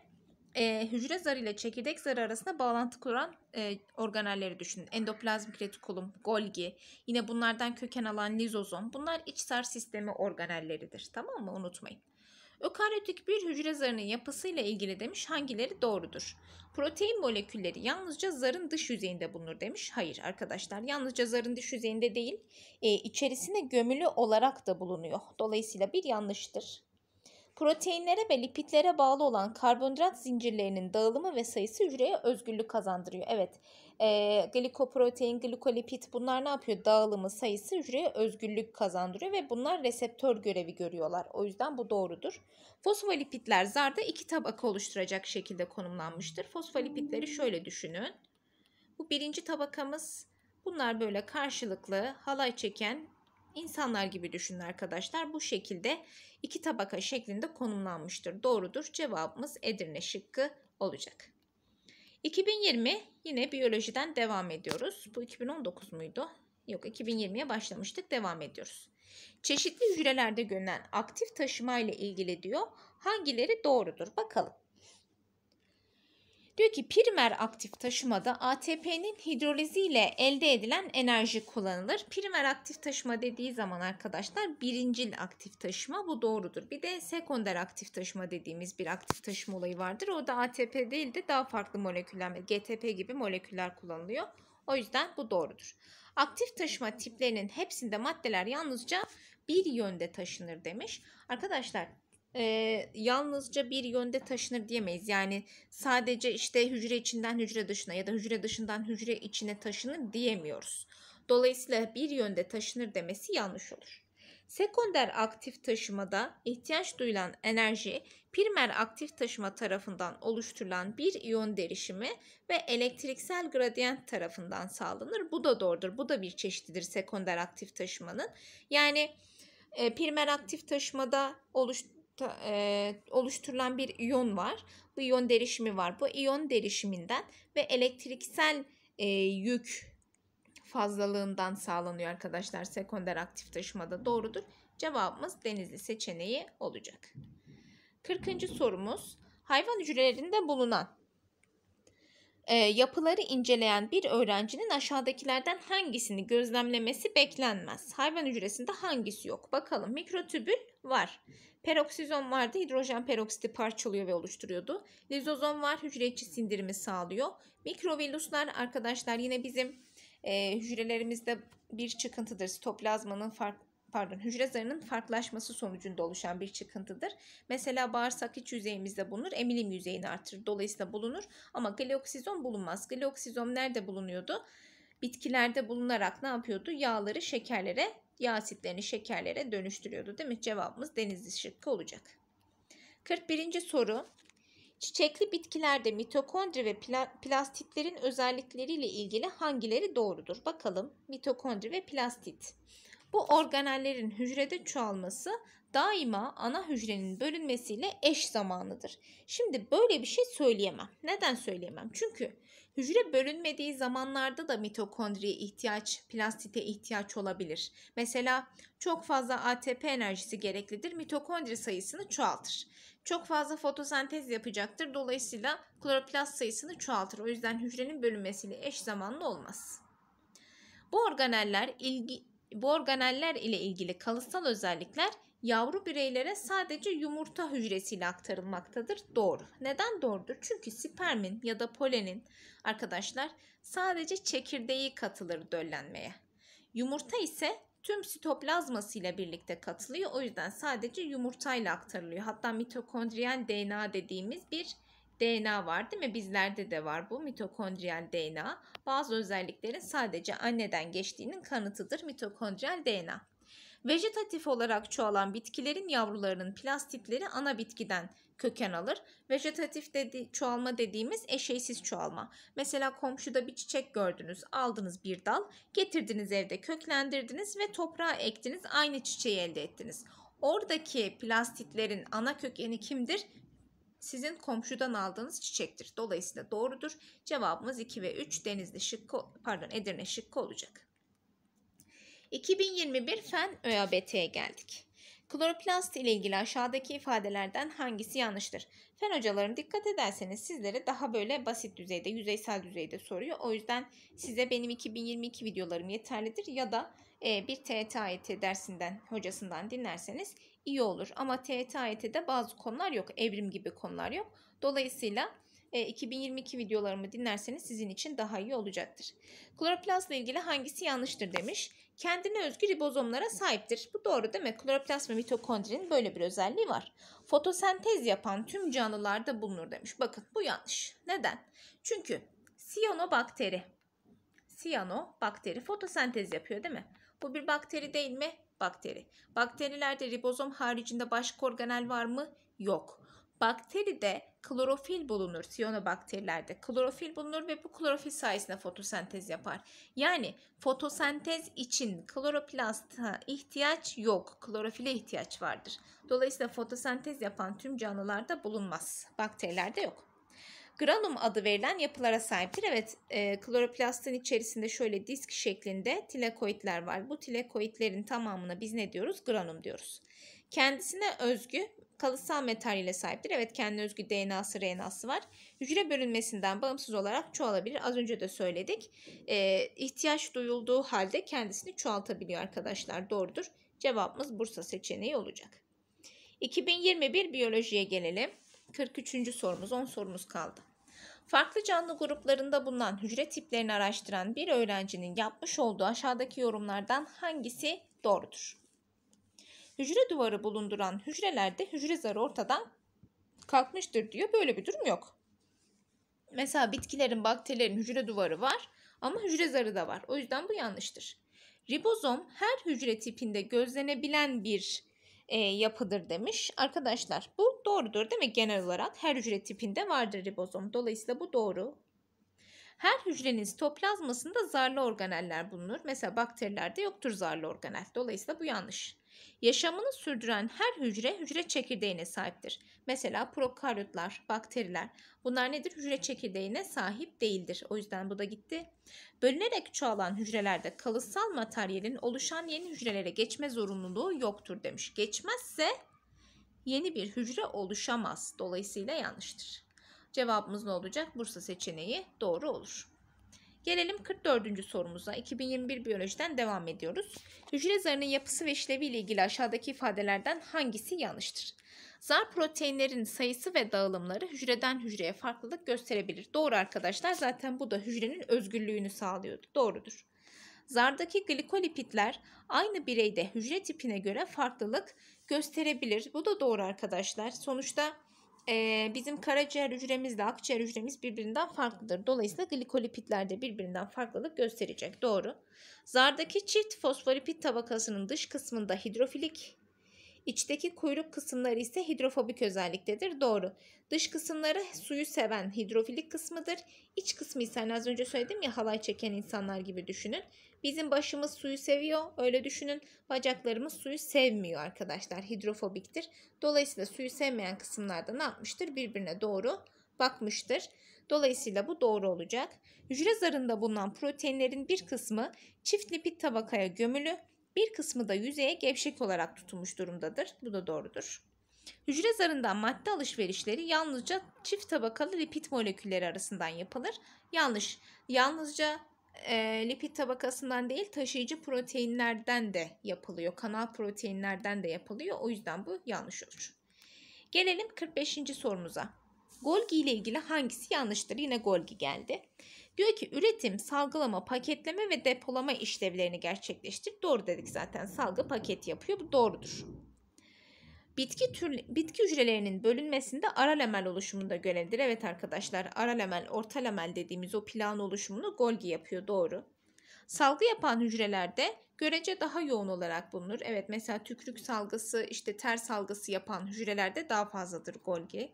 e, hücre zarı ile çekirdek zarı arasında bağlantı kuran e, organelleri düşünün. Endoplazmik retikulum, Golgi, yine bunlardan köken alan lizozom. Bunlar içsel sistemi organelleridir. Tamam mı? Unutmayın. Ökaryotik bir hücre zarının yapısıyla ilgili demiş hangileri doğrudur? Protein molekülleri yalnızca zarın dış yüzeyinde bulunur demiş. Hayır arkadaşlar yalnızca zarın dış yüzeyinde değil e, içerisine gömülü olarak da bulunuyor. Dolayısıyla bir yanlıştır. Proteinlere ve lipitlere bağlı olan karbonhidrat zincirlerinin dağılımı ve sayısı hücreye özgürlük kazandırıyor. Evet e, glikoprotein, glikolipit, bunlar ne yapıyor? Dağılımı sayısı hücreye özgürlük kazandırıyor ve bunlar reseptör görevi görüyorlar. O yüzden bu doğrudur. Fosfolipitler zarda iki tabaka oluşturacak şekilde konumlanmıştır. Fosfolipitleri şöyle düşünün. Bu birinci tabakamız bunlar böyle karşılıklı halay çeken insanlar gibi düşünün arkadaşlar. Bu şekilde iki tabaka şeklinde konumlanmıştır. Doğrudur. Cevabımız Edirne şıkkı olacak. 2020 yine biyolojiden devam ediyoruz. Bu 2019 muydu? Yok 2020'ye başlamıştık devam ediyoruz. Çeşitli hücrelerde görünen aktif taşıma ile ilgili diyor hangileri doğrudur bakalım. Diyor ki primer aktif taşımada ATP'nin hidroliziyle elde edilen enerji kullanılır. Primer aktif taşıma dediği zaman arkadaşlar birincil aktif taşıma bu doğrudur. Bir de sekonder aktif taşıma dediğimiz bir aktif taşıma olayı vardır. O da ATP değil de daha farklı moleküller, GTP gibi moleküller kullanılıyor. O yüzden bu doğrudur. Aktif taşıma tiplerinin hepsinde maddeler yalnızca bir yönde taşınır demiş. Arkadaşlar e, yalnızca bir yönde taşınır diyemeyiz. Yani sadece işte hücre içinden hücre dışına ya da hücre dışından hücre içine taşınır diyemiyoruz. Dolayısıyla bir yönde taşınır demesi yanlış olur. Sekonder aktif taşımada ihtiyaç duyulan enerji primer aktif taşıma tarafından oluşturulan bir iyon derişimi ve elektriksel gradient tarafından sağlanır. Bu da doğrudur. Bu da bir çeşididir sekonder aktif taşımanın. Yani e, primer aktif taşımada oluş, e, oluşturulan bir iyon var. Bu iyon derişimi var. Bu iyon derişiminden ve elektriksel e, yük fazlalığından sağlanıyor arkadaşlar sekonder aktif taşımada doğrudur. Cevabımız denizli seçeneği olacak. 40. sorumuz hayvan hücrelerinde bulunan e, yapıları inceleyen bir öğrencinin aşağıdakilerden hangisini gözlemlemesi beklenmez? Hayvan hücresinde hangisi yok? Bakalım mikrotübül var. Peroksizom vardı hidrojen peroksiti parçalıyor ve oluşturuyordu. Lizozom var hücre içi sindirimi sağlıyor. Mikrovirüsler arkadaşlar yine bizim e, hücrelerimizde bir çıkıntıdır. Sitoplazmanın farklı pardon hücre zarının farklılaşması sonucunda oluşan bir çıkıntıdır. Mesela bağırsak iç yüzeyimizde bulunur, emilim yüzeyini artırır. Dolayısıyla bulunur ama gliyoksizom bulunmaz. Gliyoksizom nerede bulunuyordu? Bitkilerde bulunarak ne yapıyordu? Yağları şekerlere, yağ asitlerini şekerlere dönüştürüyordu değil mi? Cevabımız denizli şıkkı olacak. 41. soru. Çiçekli bitkilerde mitokondri ve plastitlerin özellikleriyle ilgili hangileri doğrudur? Bakalım mitokondri ve plastit. Bu organellerin hücrede çoğalması daima ana hücrenin bölünmesiyle eş zamanlıdır. Şimdi böyle bir şey söyleyemem. Neden söyleyemem? Çünkü hücre bölünmediği zamanlarda da mitokondriye ihtiyaç, plastite ihtiyaç olabilir. Mesela çok fazla ATP enerjisi gereklidir. Mitokondri sayısını çoğaltır. Çok fazla fotosentez yapacaktır. Dolayısıyla kloroplast sayısını çoğaltır. O yüzden hücrenin bölünmesiyle eş zamanlı olmaz. Bu organeller ilgi, bu organeller ile ilgili kalıtsal özellikler yavru bireylere sadece yumurta hücresiyle aktarılmaktadır. Doğru. Neden doğrudur? Çünkü spermin ya da polenin arkadaşlar sadece çekirdeği katılır döllenmeye. Yumurta ise tüm sitoplazması ile birlikte katılıyor. O yüzden sadece yumurtayla aktarılıyor. Hatta mitokondriyal DNA dediğimiz bir DNA var değil mi? Bizlerde de var bu mitokondriyal DNA. Bazı özelliklerin sadece anneden geçtiğinin kanıtıdır mitokondriyal DNA. Vejetatif olarak çoğalan bitkilerin yavrularının plastitleri ana bitkiden köken alır. Vejetatif dedi, çoğalma dediğimiz eşeysiz çoğalma. Mesela komşuda bir çiçek gördünüz, aldınız bir dal, getirdiniz evde köklendirdiniz ve toprağa ektiniz, aynı çiçeği elde ettiniz. Oradaki plastitlerin ana kökeni kimdir? sizin komşudan aldığınız çiçektir. Dolayısıyla doğrudur. Cevabımız 2 ve 3 Denizli şıkkı, pardon Edirne şıkkı olacak. 2021 Fen ÖABT'ye geldik. Kloroplast ile ilgili aşağıdaki ifadelerden hangisi yanlıştır? Fen hocalarım dikkat ederseniz sizlere daha böyle basit düzeyde, yüzeysel düzeyde soruyor. O yüzden size benim 2022 videolarım yeterlidir ya da e, bir TET AYT e dersinden, hocasından dinlerseniz iyi olur. Ama TTIT'de bazı konular yok. Evrim gibi konular yok. Dolayısıyla 2022 e, videolarımı dinlerseniz sizin için daha iyi olacaktır. Kloroplastla ilgili hangisi yanlıştır demiş. Kendine özgü ribozomlara sahiptir. Bu doğru değil mi? Kloroplast ve mitokondrinin böyle bir özelliği var. Fotosentez yapan tüm canlılarda bulunur demiş. Bakın bu yanlış. Neden? Çünkü siyanobakteri. Siyanobakteri fotosentez yapıyor değil mi? Bu bir bakteri değil mi? bakteri. Bakterilerde ribozom haricinde başka organel var mı? Yok. Bakteride klorofil bulunur. Siyonobakterilerde klorofil bulunur ve bu klorofil sayesinde fotosentez yapar. Yani fotosentez için kloroplasta ihtiyaç yok. Klorofile ihtiyaç vardır. Dolayısıyla fotosentez yapan tüm canlılarda bulunmaz. Bakterilerde yok granum adı verilen yapılara sahiptir. Evet e, kloroplastin içerisinde şöyle disk şeklinde tilakoidler var. Bu tilakoidlerin tamamına biz ne diyoruz? Granum diyoruz. Kendisine özgü kalıtsal materyale sahiptir. Evet kendine özgü DNA'sı, RNA'sı var. Hücre bölünmesinden bağımsız olarak çoğalabilir. Az önce de söyledik. E, ihtiyaç duyulduğu halde kendisini çoğaltabiliyor arkadaşlar. Doğrudur. Cevabımız Bursa seçeneği olacak. 2021 biyolojiye gelelim. 43. sorumuz 10 sorumuz kaldı. Farklı canlı gruplarında bulunan hücre tiplerini araştıran bir öğrencinin yapmış olduğu aşağıdaki yorumlardan hangisi doğrudur? Hücre duvarı bulunduran hücrelerde hücre zarı ortadan kalkmıştır diyor. Böyle bir durum yok. Mesela bitkilerin, bakterilerin hücre duvarı var ama hücre zarı da var. O yüzden bu yanlıştır. Ribozom her hücre tipinde gözlenebilen bir e, yapıdır demiş. Arkadaşlar bu doğrudur değil mi? Genel olarak her hücre tipinde vardır ribozom. Dolayısıyla bu doğru. Her hücrenin sitoplazmasında zarlı organeller bulunur. Mesela bakterilerde yoktur zarlı organel. Dolayısıyla bu yanlış. Yaşamını sürdüren her hücre hücre çekirdeğine sahiptir. Mesela prokaryotlar, bakteriler bunlar nedir? Hücre çekirdeğine sahip değildir. O yüzden bu da gitti. Bölünerek çoğalan hücrelerde kalıtsal materyalin oluşan yeni hücrelere geçme zorunluluğu yoktur demiş. Geçmezse yeni bir hücre oluşamaz. Dolayısıyla yanlıştır. Cevabımız ne olacak? Bursa seçeneği doğru olur. Gelelim 44. sorumuza. 2021 biyolojiden devam ediyoruz. Hücre zarının yapısı ve işlevi ile ilgili aşağıdaki ifadelerden hangisi yanlıştır? Zar proteinlerin sayısı ve dağılımları hücreden hücreye farklılık gösterebilir. Doğru arkadaşlar zaten bu da hücrenin özgürlüğünü sağlıyordu. Doğrudur. Zardaki glikolipitler aynı bireyde hücre tipine göre farklılık gösterebilir. Bu da doğru arkadaşlar. Sonuçta e, bizim karaciğer hücremizle akciğer hücremiz birbirinden farklıdır. Dolayısıyla glikolipitlerde de birbirinden farklılık gösterecek. Doğru. Zardaki çift fosfolipid tabakasının dış kısmında hidrofilik İçteki kuyruk kısımları ise hidrofobik özelliktedir. Doğru. Dış kısımları suyu seven hidrofilik kısmıdır. İç kısmı ise hani az önce söyledim ya halay çeken insanlar gibi düşünün. Bizim başımız suyu seviyor öyle düşünün. Bacaklarımız suyu sevmiyor arkadaşlar hidrofobiktir. Dolayısıyla suyu sevmeyen kısımlarda ne yapmıştır? Birbirine doğru bakmıştır. Dolayısıyla bu doğru olacak. Hücre zarında bulunan proteinlerin bir kısmı çift lipid tabakaya gömülü, bir kısmı da yüzeye gevşek olarak tutulmuş durumdadır. Bu da doğrudur. Hücre zarından madde alışverişleri yalnızca çift tabakalı lipid molekülleri arasından yapılır. Yanlış. Yalnızca e, lipid tabakasından değil taşıyıcı proteinlerden de yapılıyor. Kanal proteinlerden de yapılıyor. O yüzden bu yanlış olur. Gelelim 45. sorumuza. Golgi ile ilgili hangisi yanlıştır? Yine Golgi geldi. Diyor ki üretim, salgılama, paketleme ve depolama işlevlerini gerçekleştir. Doğru dedik zaten salgı paket yapıyor. Bu doğrudur. Bitki, tür, bitki hücrelerinin bölünmesinde ara lamel oluşumunda görevdir. Evet arkadaşlar ara lamel, orta lamel dediğimiz o plan oluşumunu Golgi yapıyor doğru. Salgı yapan hücrelerde görece daha yoğun olarak bulunur. Evet mesela tükürük salgısı işte ter salgısı yapan hücrelerde daha fazladır Golgi.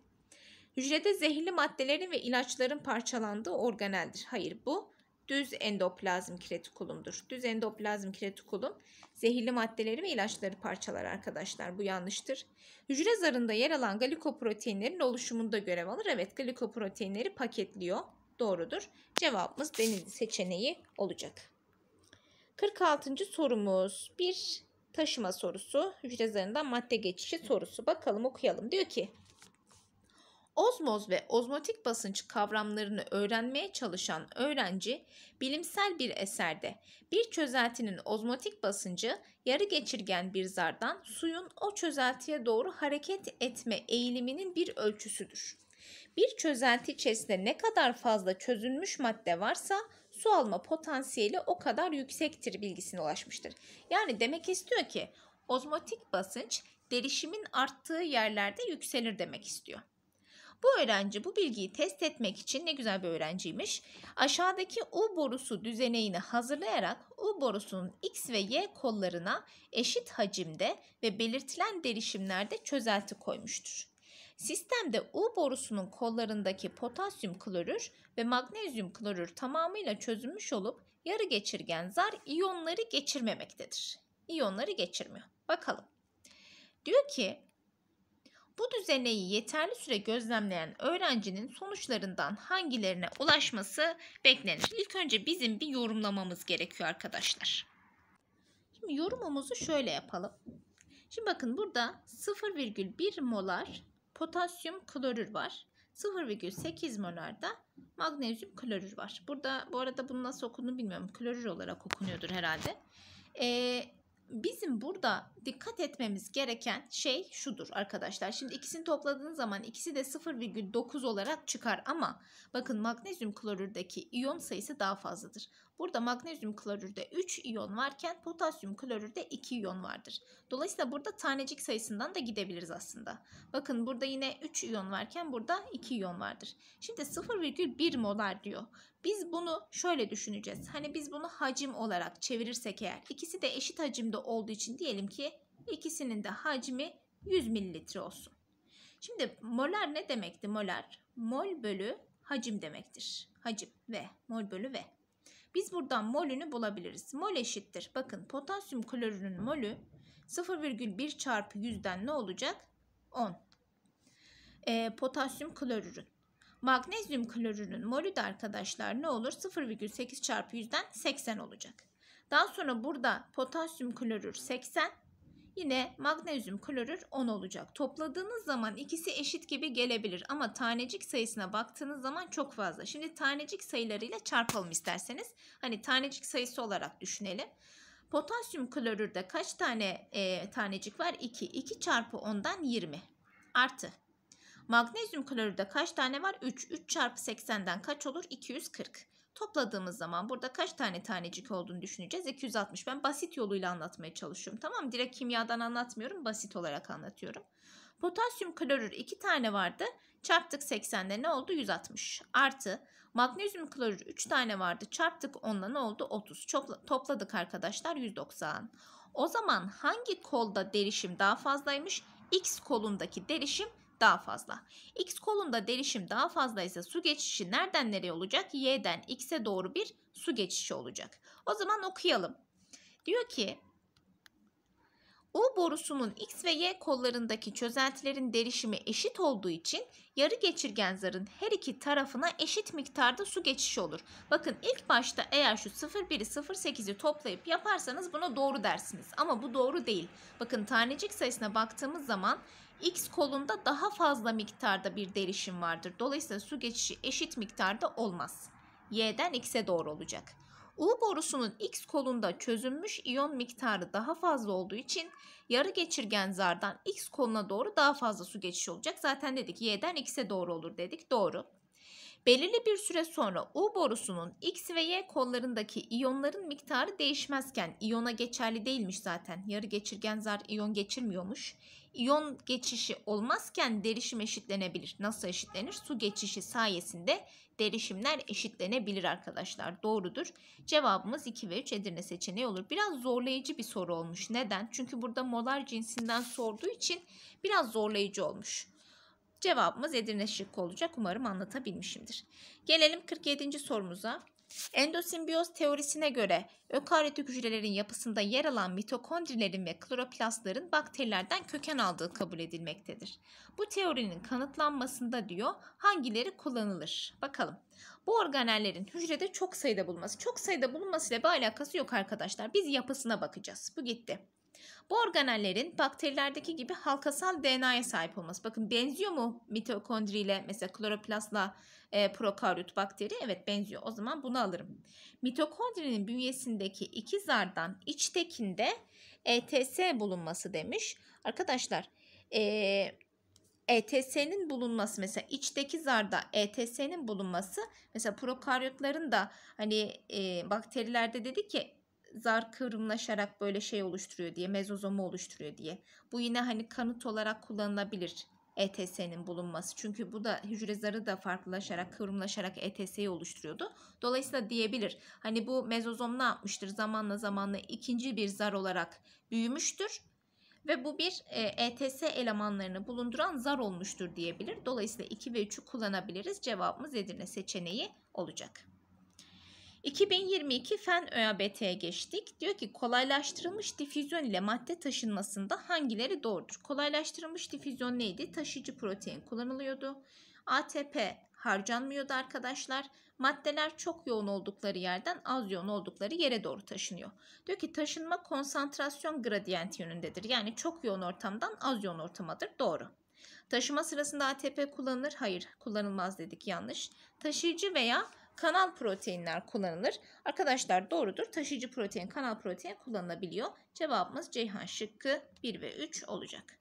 Hücrede zehirli maddelerin ve ilaçların parçalandığı organeldir. Hayır bu düz endoplazm kiretikulumdur. Düz endoplazm kiretikulum zehirli maddeleri ve ilaçları parçalar arkadaşlar. Bu yanlıştır. Hücre zarında yer alan glikoproteinlerin oluşumunda görev alır. Evet glikoproteinleri paketliyor. Doğrudur. Cevabımız denizli seçeneği olacak. 46. sorumuz bir taşıma sorusu. Hücre zarından madde geçişi sorusu. Bakalım okuyalım. Diyor ki Ozmoz ve ozmotik basınç kavramlarını öğrenmeye çalışan öğrenci bilimsel bir eserde bir çözeltinin ozmotik basıncı yarı geçirgen bir zardan suyun o çözeltiye doğru hareket etme eğiliminin bir ölçüsüdür. Bir çözelti içerisinde ne kadar fazla çözülmüş madde varsa su alma potansiyeli o kadar yüksektir bilgisine ulaşmıştır. Yani demek istiyor ki ozmotik basınç derişimin arttığı yerlerde yükselir demek istiyor. Bu öğrenci bu bilgiyi test etmek için ne güzel bir öğrenciymiş. Aşağıdaki U borusu düzeneğini hazırlayarak U borusunun X ve Y kollarına eşit hacimde ve belirtilen derişimlerde çözelti koymuştur. Sistemde U borusunun kollarındaki potasyum klorür ve magnezyum klorür tamamıyla çözülmüş olup yarı geçirgen zar iyonları geçirmemektedir. İyonları geçirmiyor. Bakalım. Diyor ki bu düzeneyi yeterli süre gözlemleyen öğrencinin sonuçlarından hangilerine ulaşması beklenir? İlk önce bizim bir yorumlamamız gerekiyor arkadaşlar. Şimdi yorumumuzu şöyle yapalım. Şimdi bakın burada 0,1 molar potasyum klorür var. 0,8 molar da magnezyum klorür var. Burada bu arada bunu nasıl okunduğunu bilmiyorum. Klorür olarak okunuyordur herhalde. Ee, bizim burada dikkat etmemiz gereken şey şudur arkadaşlar. Şimdi ikisini topladığınız zaman ikisi de 0,9 olarak çıkar ama bakın magnezyum klorürdeki iyon sayısı daha fazladır. Burada magnezyum klorürde 3 iyon varken potasyum klorürde 2 iyon vardır. Dolayısıyla burada tanecik sayısından da gidebiliriz aslında. Bakın burada yine 3 iyon varken burada 2 iyon vardır. Şimdi 0,1 molar diyor. Biz bunu şöyle düşüneceğiz. Hani biz bunu hacim olarak çevirirsek eğer ikisi de eşit hacimde olduğu için diyelim ki ikisinin de hacmi 100 mililitre olsun. Şimdi molar ne demekti molar? Mol bölü hacim demektir. Hacim ve mol bölü ve. Biz buradan molünü bulabiliriz. Mol eşittir. Bakın potasyum klorürün molü 0,1 çarpı 100'den ne olacak? 10. E, ee, potasyum klorürün. Magnezyum klorürün molü de arkadaşlar ne olur? 0,8 çarpı 100'den 80 olacak. Daha sonra burada potasyum klorür 80, Yine magnezyum klorür 10 olacak. Topladığınız zaman ikisi eşit gibi gelebilir ama tanecik sayısına baktığınız zaman çok fazla. Şimdi tanecik sayılarıyla çarpalım isterseniz. Hani tanecik sayısı olarak düşünelim. Potasyum klorürde kaç tane e, tanecik var? 2. 2 çarpı 10'dan 20 artı. Magnezyum klorürde kaç tane var? 3. 3 çarpı 80'den kaç olur? 240. Topladığımız zaman burada kaç tane tanecik olduğunu düşüneceğiz. 260 ben basit yoluyla anlatmaya çalışıyorum. Tamam direkt kimyadan anlatmıyorum basit olarak anlatıyorum. Potasyum klorür 2 tane vardı. Çarptık 80'de ne oldu? 160. Artı magnezyum klorür 3 tane vardı. Çarptık 10'la ne oldu? 30. Çok, topladık arkadaşlar 190. O zaman hangi kolda derişim daha fazlaymış? X kolundaki derişim daha fazla. X kolunda derişim daha fazla ise su geçişi nereden nereye olacak? Y'den X'e doğru bir su geçişi olacak. O zaman okuyalım. Diyor ki U borusunun X ve Y kollarındaki çözeltilerin derişimi eşit olduğu için yarı geçirgen zarın her iki tarafına eşit miktarda su geçişi olur. Bakın ilk başta eğer şu 01'i 08'i toplayıp yaparsanız buna doğru dersiniz. Ama bu doğru değil. Bakın tanecik sayısına baktığımız zaman X kolunda daha fazla miktarda bir derişim vardır. Dolayısıyla su geçişi eşit miktarda olmaz. Y'den X'e doğru olacak. U borusunun X kolunda çözünmüş iyon miktarı daha fazla olduğu için yarı geçirgen zardan X koluna doğru daha fazla su geçişi olacak. Zaten dedik Y'den X'e doğru olur dedik. Doğru. Belirli bir süre sonra U borusunun X ve Y kollarındaki iyonların miktarı değişmezken iyona geçerli değilmiş zaten. Yarı geçirgen zar iyon geçirmiyormuş iyon geçişi olmazken derişim eşitlenebilir. Nasıl eşitlenir? Su geçişi sayesinde derişimler eşitlenebilir arkadaşlar. Doğrudur. Cevabımız 2 ve 3 Edirne seçeneği olur. Biraz zorlayıcı bir soru olmuş. Neden? Çünkü burada molar cinsinden sorduğu için biraz zorlayıcı olmuş. Cevabımız Edirne şıkkı olacak. Umarım anlatabilmişimdir. Gelelim 47. sorumuza. Endosimbiyoz teorisine göre ökaryotik hücrelerin yapısında yer alan mitokondrilerin ve kloroplastların bakterilerden köken aldığı kabul edilmektedir. Bu teorinin kanıtlanmasında diyor hangileri kullanılır? Bakalım. Bu organellerin hücrede çok sayıda bulunması. Çok sayıda bulunmasıyla bir alakası yok arkadaşlar. Biz yapısına bakacağız. Bu gitti. Bu organellerin bakterilerdeki gibi halkasal DNA'ya sahip olması. Bakın benziyor mu mitokondri ile mesela kloroplastla e, prokaryot bakteri? Evet benziyor. O zaman bunu alırım. Mitokondrinin bünyesindeki iki zardan içtekinde ETS bulunması demiş. Arkadaşlar e, ETS'nin bulunması mesela içteki zarda ETS'nin bulunması mesela prokaryotların da hani e, bakterilerde dedik ki zar kıvrımlaşarak böyle şey oluşturuyor diye, mezozomu oluşturuyor diye. Bu yine hani kanıt olarak kullanılabilir ETS'nin bulunması. Çünkü bu da hücre zarı da farklılaşarak, kıvrımlaşarak ETS'yi oluşturuyordu. Dolayısıyla diyebilir. Hani bu mezozom ne yapmıştır? Zamanla zamanla ikinci bir zar olarak büyümüştür ve bu bir ETS e elemanlarını bulunduran zar olmuştur diyebilir. Dolayısıyla 2 ve 3'ü kullanabiliriz. Cevabımız Edirne seçeneği olacak. 2022 Fen ÖABT'ye geçtik. Diyor ki kolaylaştırılmış difüzyon ile madde taşınmasında hangileri doğrudur? Kolaylaştırılmış difüzyon neydi? Taşıyıcı protein kullanılıyordu. ATP harcanmıyordu arkadaşlar. Maddeler çok yoğun oldukları yerden az yoğun oldukları yere doğru taşınıyor. Diyor ki taşınma konsantrasyon gradiyenti yönündedir. Yani çok yoğun ortamdan az yoğun ortamadır. Doğru. Taşıma sırasında ATP kullanılır. Hayır kullanılmaz dedik yanlış. Taşıyıcı veya kanal proteinler kullanılır. Arkadaşlar doğrudur. Taşıyıcı protein kanal protein kullanılabiliyor. Cevabımız Ceyhan şıkkı 1 ve 3 olacak.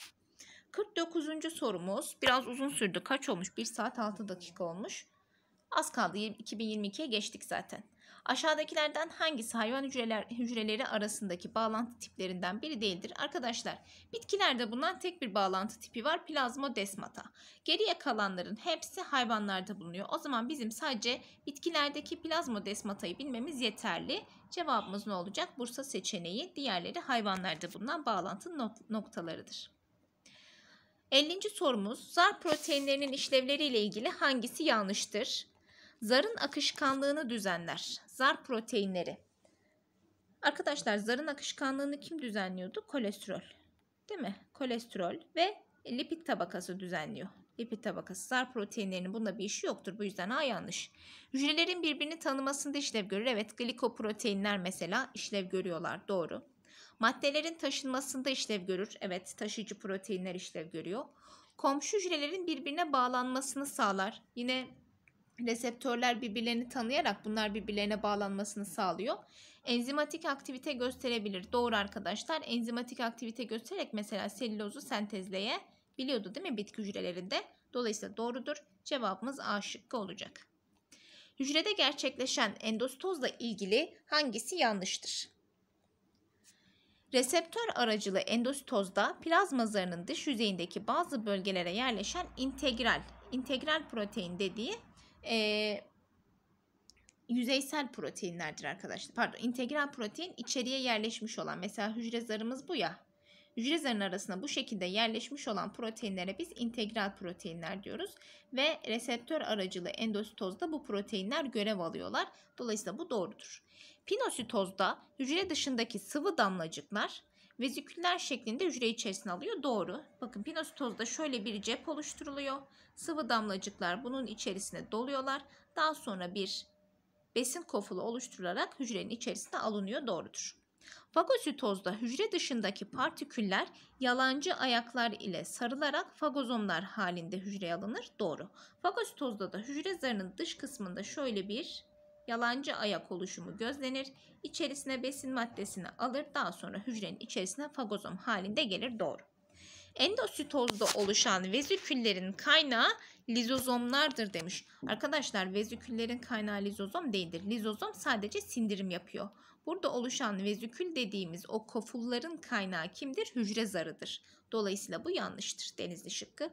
49. sorumuz biraz uzun sürdü. Kaç olmuş? 1 saat 6 dakika olmuş. Az kaldı. 2022'ye geçtik zaten. Aşağıdakilerden hangisi hayvan hücreler, hücreleri arasındaki bağlantı tiplerinden biri değildir? Arkadaşlar bitkilerde bulunan tek bir bağlantı tipi var plazmodesmata. Geriye kalanların hepsi hayvanlarda bulunuyor. O zaman bizim sadece bitkilerdeki plazmodesmatayı bilmemiz yeterli. Cevabımız ne olacak? Bursa seçeneği diğerleri hayvanlarda bulunan bağlantı not noktalarıdır. 50. sorumuz zar proteinlerinin işlevleriyle ilgili hangisi yanlıştır? Zarın akışkanlığını düzenler. Zar proteinleri. Arkadaşlar zarın akışkanlığını kim düzenliyordu? Kolesterol. Değil mi? Kolesterol ve lipid tabakası düzenliyor. Lipid tabakası zar proteinlerinin bunda bir işi yoktur. Bu yüzden A yanlış. Hücrelerin birbirini tanımasında işlev görür. Evet glikoproteinler mesela işlev görüyorlar. Doğru. Maddelerin taşınmasında işlev görür. Evet taşıyıcı proteinler işlev görüyor. Komşu hücrelerin birbirine bağlanmasını sağlar. Yine reseptörler birbirlerini tanıyarak bunlar birbirlerine bağlanmasını sağlıyor. Enzimatik aktivite gösterebilir. Doğru arkadaşlar. Enzimatik aktivite göstererek mesela selülozu sentezleye biliyordu değil mi bitki hücrelerinde? Dolayısıyla doğrudur. Cevabımız A şıkkı olacak. Hücrede gerçekleşen endostozla ilgili hangisi yanlıştır? Reseptör aracılı endositozda plazma zarının dış yüzeyindeki bazı bölgelere yerleşen integral, integral protein dediği e, yüzeysel proteinlerdir arkadaşlar. Pardon integral protein içeriye yerleşmiş olan mesela hücre zarımız bu ya. Hücre zarının arasında bu şekilde yerleşmiş olan proteinlere biz integral proteinler diyoruz. Ve reseptör aracılı endositozda bu proteinler görev alıyorlar. Dolayısıyla bu doğrudur. Pinositozda hücre dışındaki sıvı damlacıklar veziküller şeklinde hücre içerisine alıyor. Doğru. Bakın pinositozda şöyle bir cep oluşturuluyor. Sıvı damlacıklar bunun içerisine doluyorlar. Daha sonra bir besin kofulu oluşturularak hücrenin içerisine alınıyor. Doğrudur. Fagositozda hücre dışındaki partiküller yalancı ayaklar ile sarılarak fagozomlar halinde hücreye alınır. Doğru. Fagositozda da hücre zarının dış kısmında şöyle bir yalancı ayak oluşumu gözlenir. İçerisine besin maddesini alır daha sonra hücrenin içerisine fagozom halinde gelir doğru. Endositozda oluşan veziküllerin kaynağı lizozomlardır demiş. Arkadaşlar veziküllerin kaynağı lizozom değildir. Lizozom sadece sindirim yapıyor. Burada oluşan vezikül dediğimiz o kofulların kaynağı kimdir? Hücre zarıdır. Dolayısıyla bu yanlıştır. Denizli şıkkı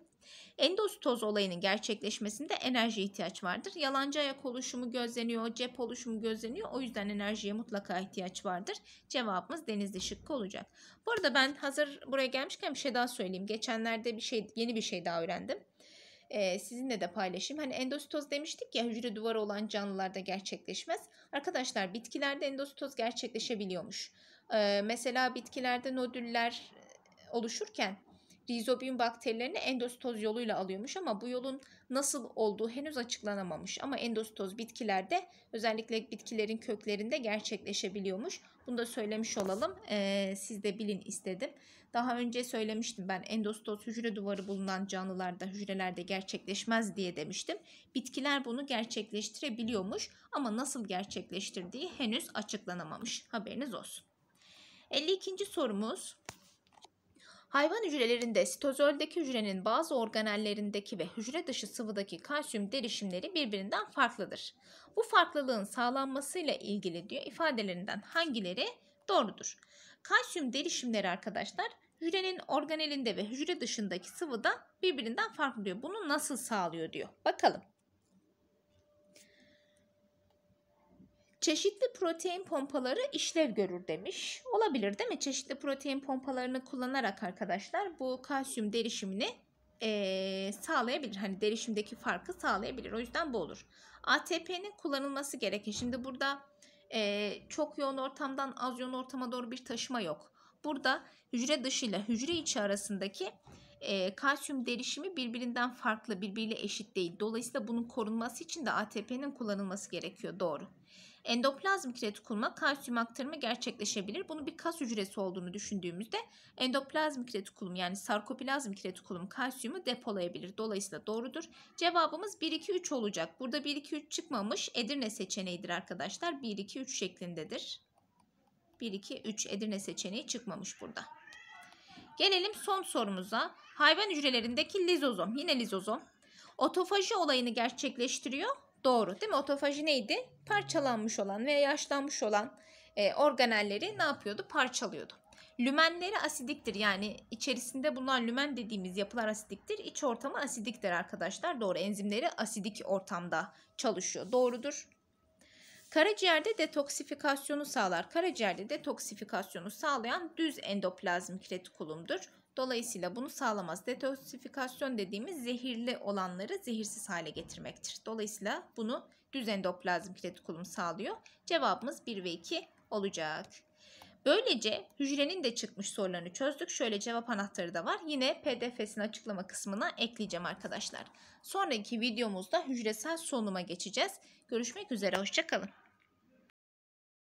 Endositoz olayının gerçekleşmesinde enerji ihtiyaç vardır. Yalancı ayak oluşumu gözleniyor, cep oluşumu gözleniyor. O yüzden enerjiye mutlaka ihtiyaç vardır. Cevabımız denizli şıkkı olacak. Bu arada ben hazır buraya gelmişken bir şey daha söyleyeyim. Geçenlerde bir şey yeni bir şey daha öğrendim ee, sizinle de paylaşayım. Hani endositoz demiştik ya hücre duvarı olan canlılarda gerçekleşmez. Arkadaşlar bitkilerde endositoz gerçekleşebiliyormuş. ee, mesela bitkilerde nodüller e, oluşurken Rizobium bakterilerini endostoz yoluyla alıyormuş ama bu yolun nasıl olduğu henüz açıklanamamış. Ama endostoz bitkilerde özellikle bitkilerin köklerinde gerçekleşebiliyormuş. Bunu da söylemiş olalım. Ee, siz de bilin istedim. Daha önce söylemiştim ben endostoz hücre duvarı bulunan canlılarda hücrelerde gerçekleşmez diye demiştim. Bitkiler bunu gerçekleştirebiliyormuş ama nasıl gerçekleştirdiği henüz açıklanamamış. Haberiniz olsun. 52. sorumuz Hayvan hücrelerinde sitozoldeki hücrenin bazı organellerindeki ve hücre dışı sıvıdaki kalsiyum derişimleri birbirinden farklıdır. Bu farklılığın sağlanmasıyla ilgili diyor ifadelerinden hangileri doğrudur? Kalsiyum derişimleri arkadaşlar hücrenin organelinde ve hücre dışındaki sıvıda birbirinden farklı diyor. Bunu nasıl sağlıyor diyor. Bakalım. Çeşitli protein pompaları işlev görür demiş. Olabilir değil mi? Çeşitli protein pompalarını kullanarak arkadaşlar bu kalsiyum derişimini e, sağlayabilir. Hani derişimdeki farkı sağlayabilir. O yüzden bu olur. ATP'nin kullanılması gerekir. Şimdi burada e, çok yoğun ortamdan az yoğun ortama doğru bir taşıma yok. Burada hücre dışı ile hücre içi arasındaki e, kalsiyum derişimi birbirinden farklı, birbiriyle eşit değil. Dolayısıyla bunun korunması için de ATP'nin kullanılması gerekiyor. Doğru endoplazmik retikulma kalsiyum aktarımı gerçekleşebilir. Bunu bir kas hücresi olduğunu düşündüğümüzde endoplazmik retikulum yani sarkoplazmik retikulum kalsiyumu depolayabilir. Dolayısıyla doğrudur. Cevabımız 1-2-3 olacak. Burada 1-2-3 çıkmamış Edirne seçeneğidir arkadaşlar. 1-2-3 şeklindedir. 1-2-3 Edirne seçeneği çıkmamış burada. Gelelim son sorumuza. Hayvan hücrelerindeki lizozom. Yine lizozom. Otofaji olayını gerçekleştiriyor Doğru değil mi? Otofaji neydi? Parçalanmış olan veya yaşlanmış olan e, organelleri ne yapıyordu? Parçalıyordu. Lümenleri asidiktir yani içerisinde bulunan lümen dediğimiz yapılar asidiktir. İç ortamı asidiktir arkadaşlar. Doğru enzimleri asidik ortamda çalışıyor. Doğrudur. Karaciğerde detoksifikasyonu sağlar. Karaciğerde detoksifikasyonu sağlayan düz endoplazmik retikulumdur. Dolayısıyla bunu sağlamaz. Detoksifikasyon dediğimiz zehirli olanları zehirsiz hale getirmektir. Dolayısıyla bunu düz endoplazmik retikulum sağlıyor. Cevabımız 1 ve 2 olacak. Böylece hücrenin de çıkmış sorularını çözdük. Şöyle cevap anahtarı da var. Yine pdf'sini açıklama kısmına ekleyeceğim arkadaşlar. Sonraki videomuzda hücresel solunuma geçeceğiz. Görüşmek üzere, hoşçakalın.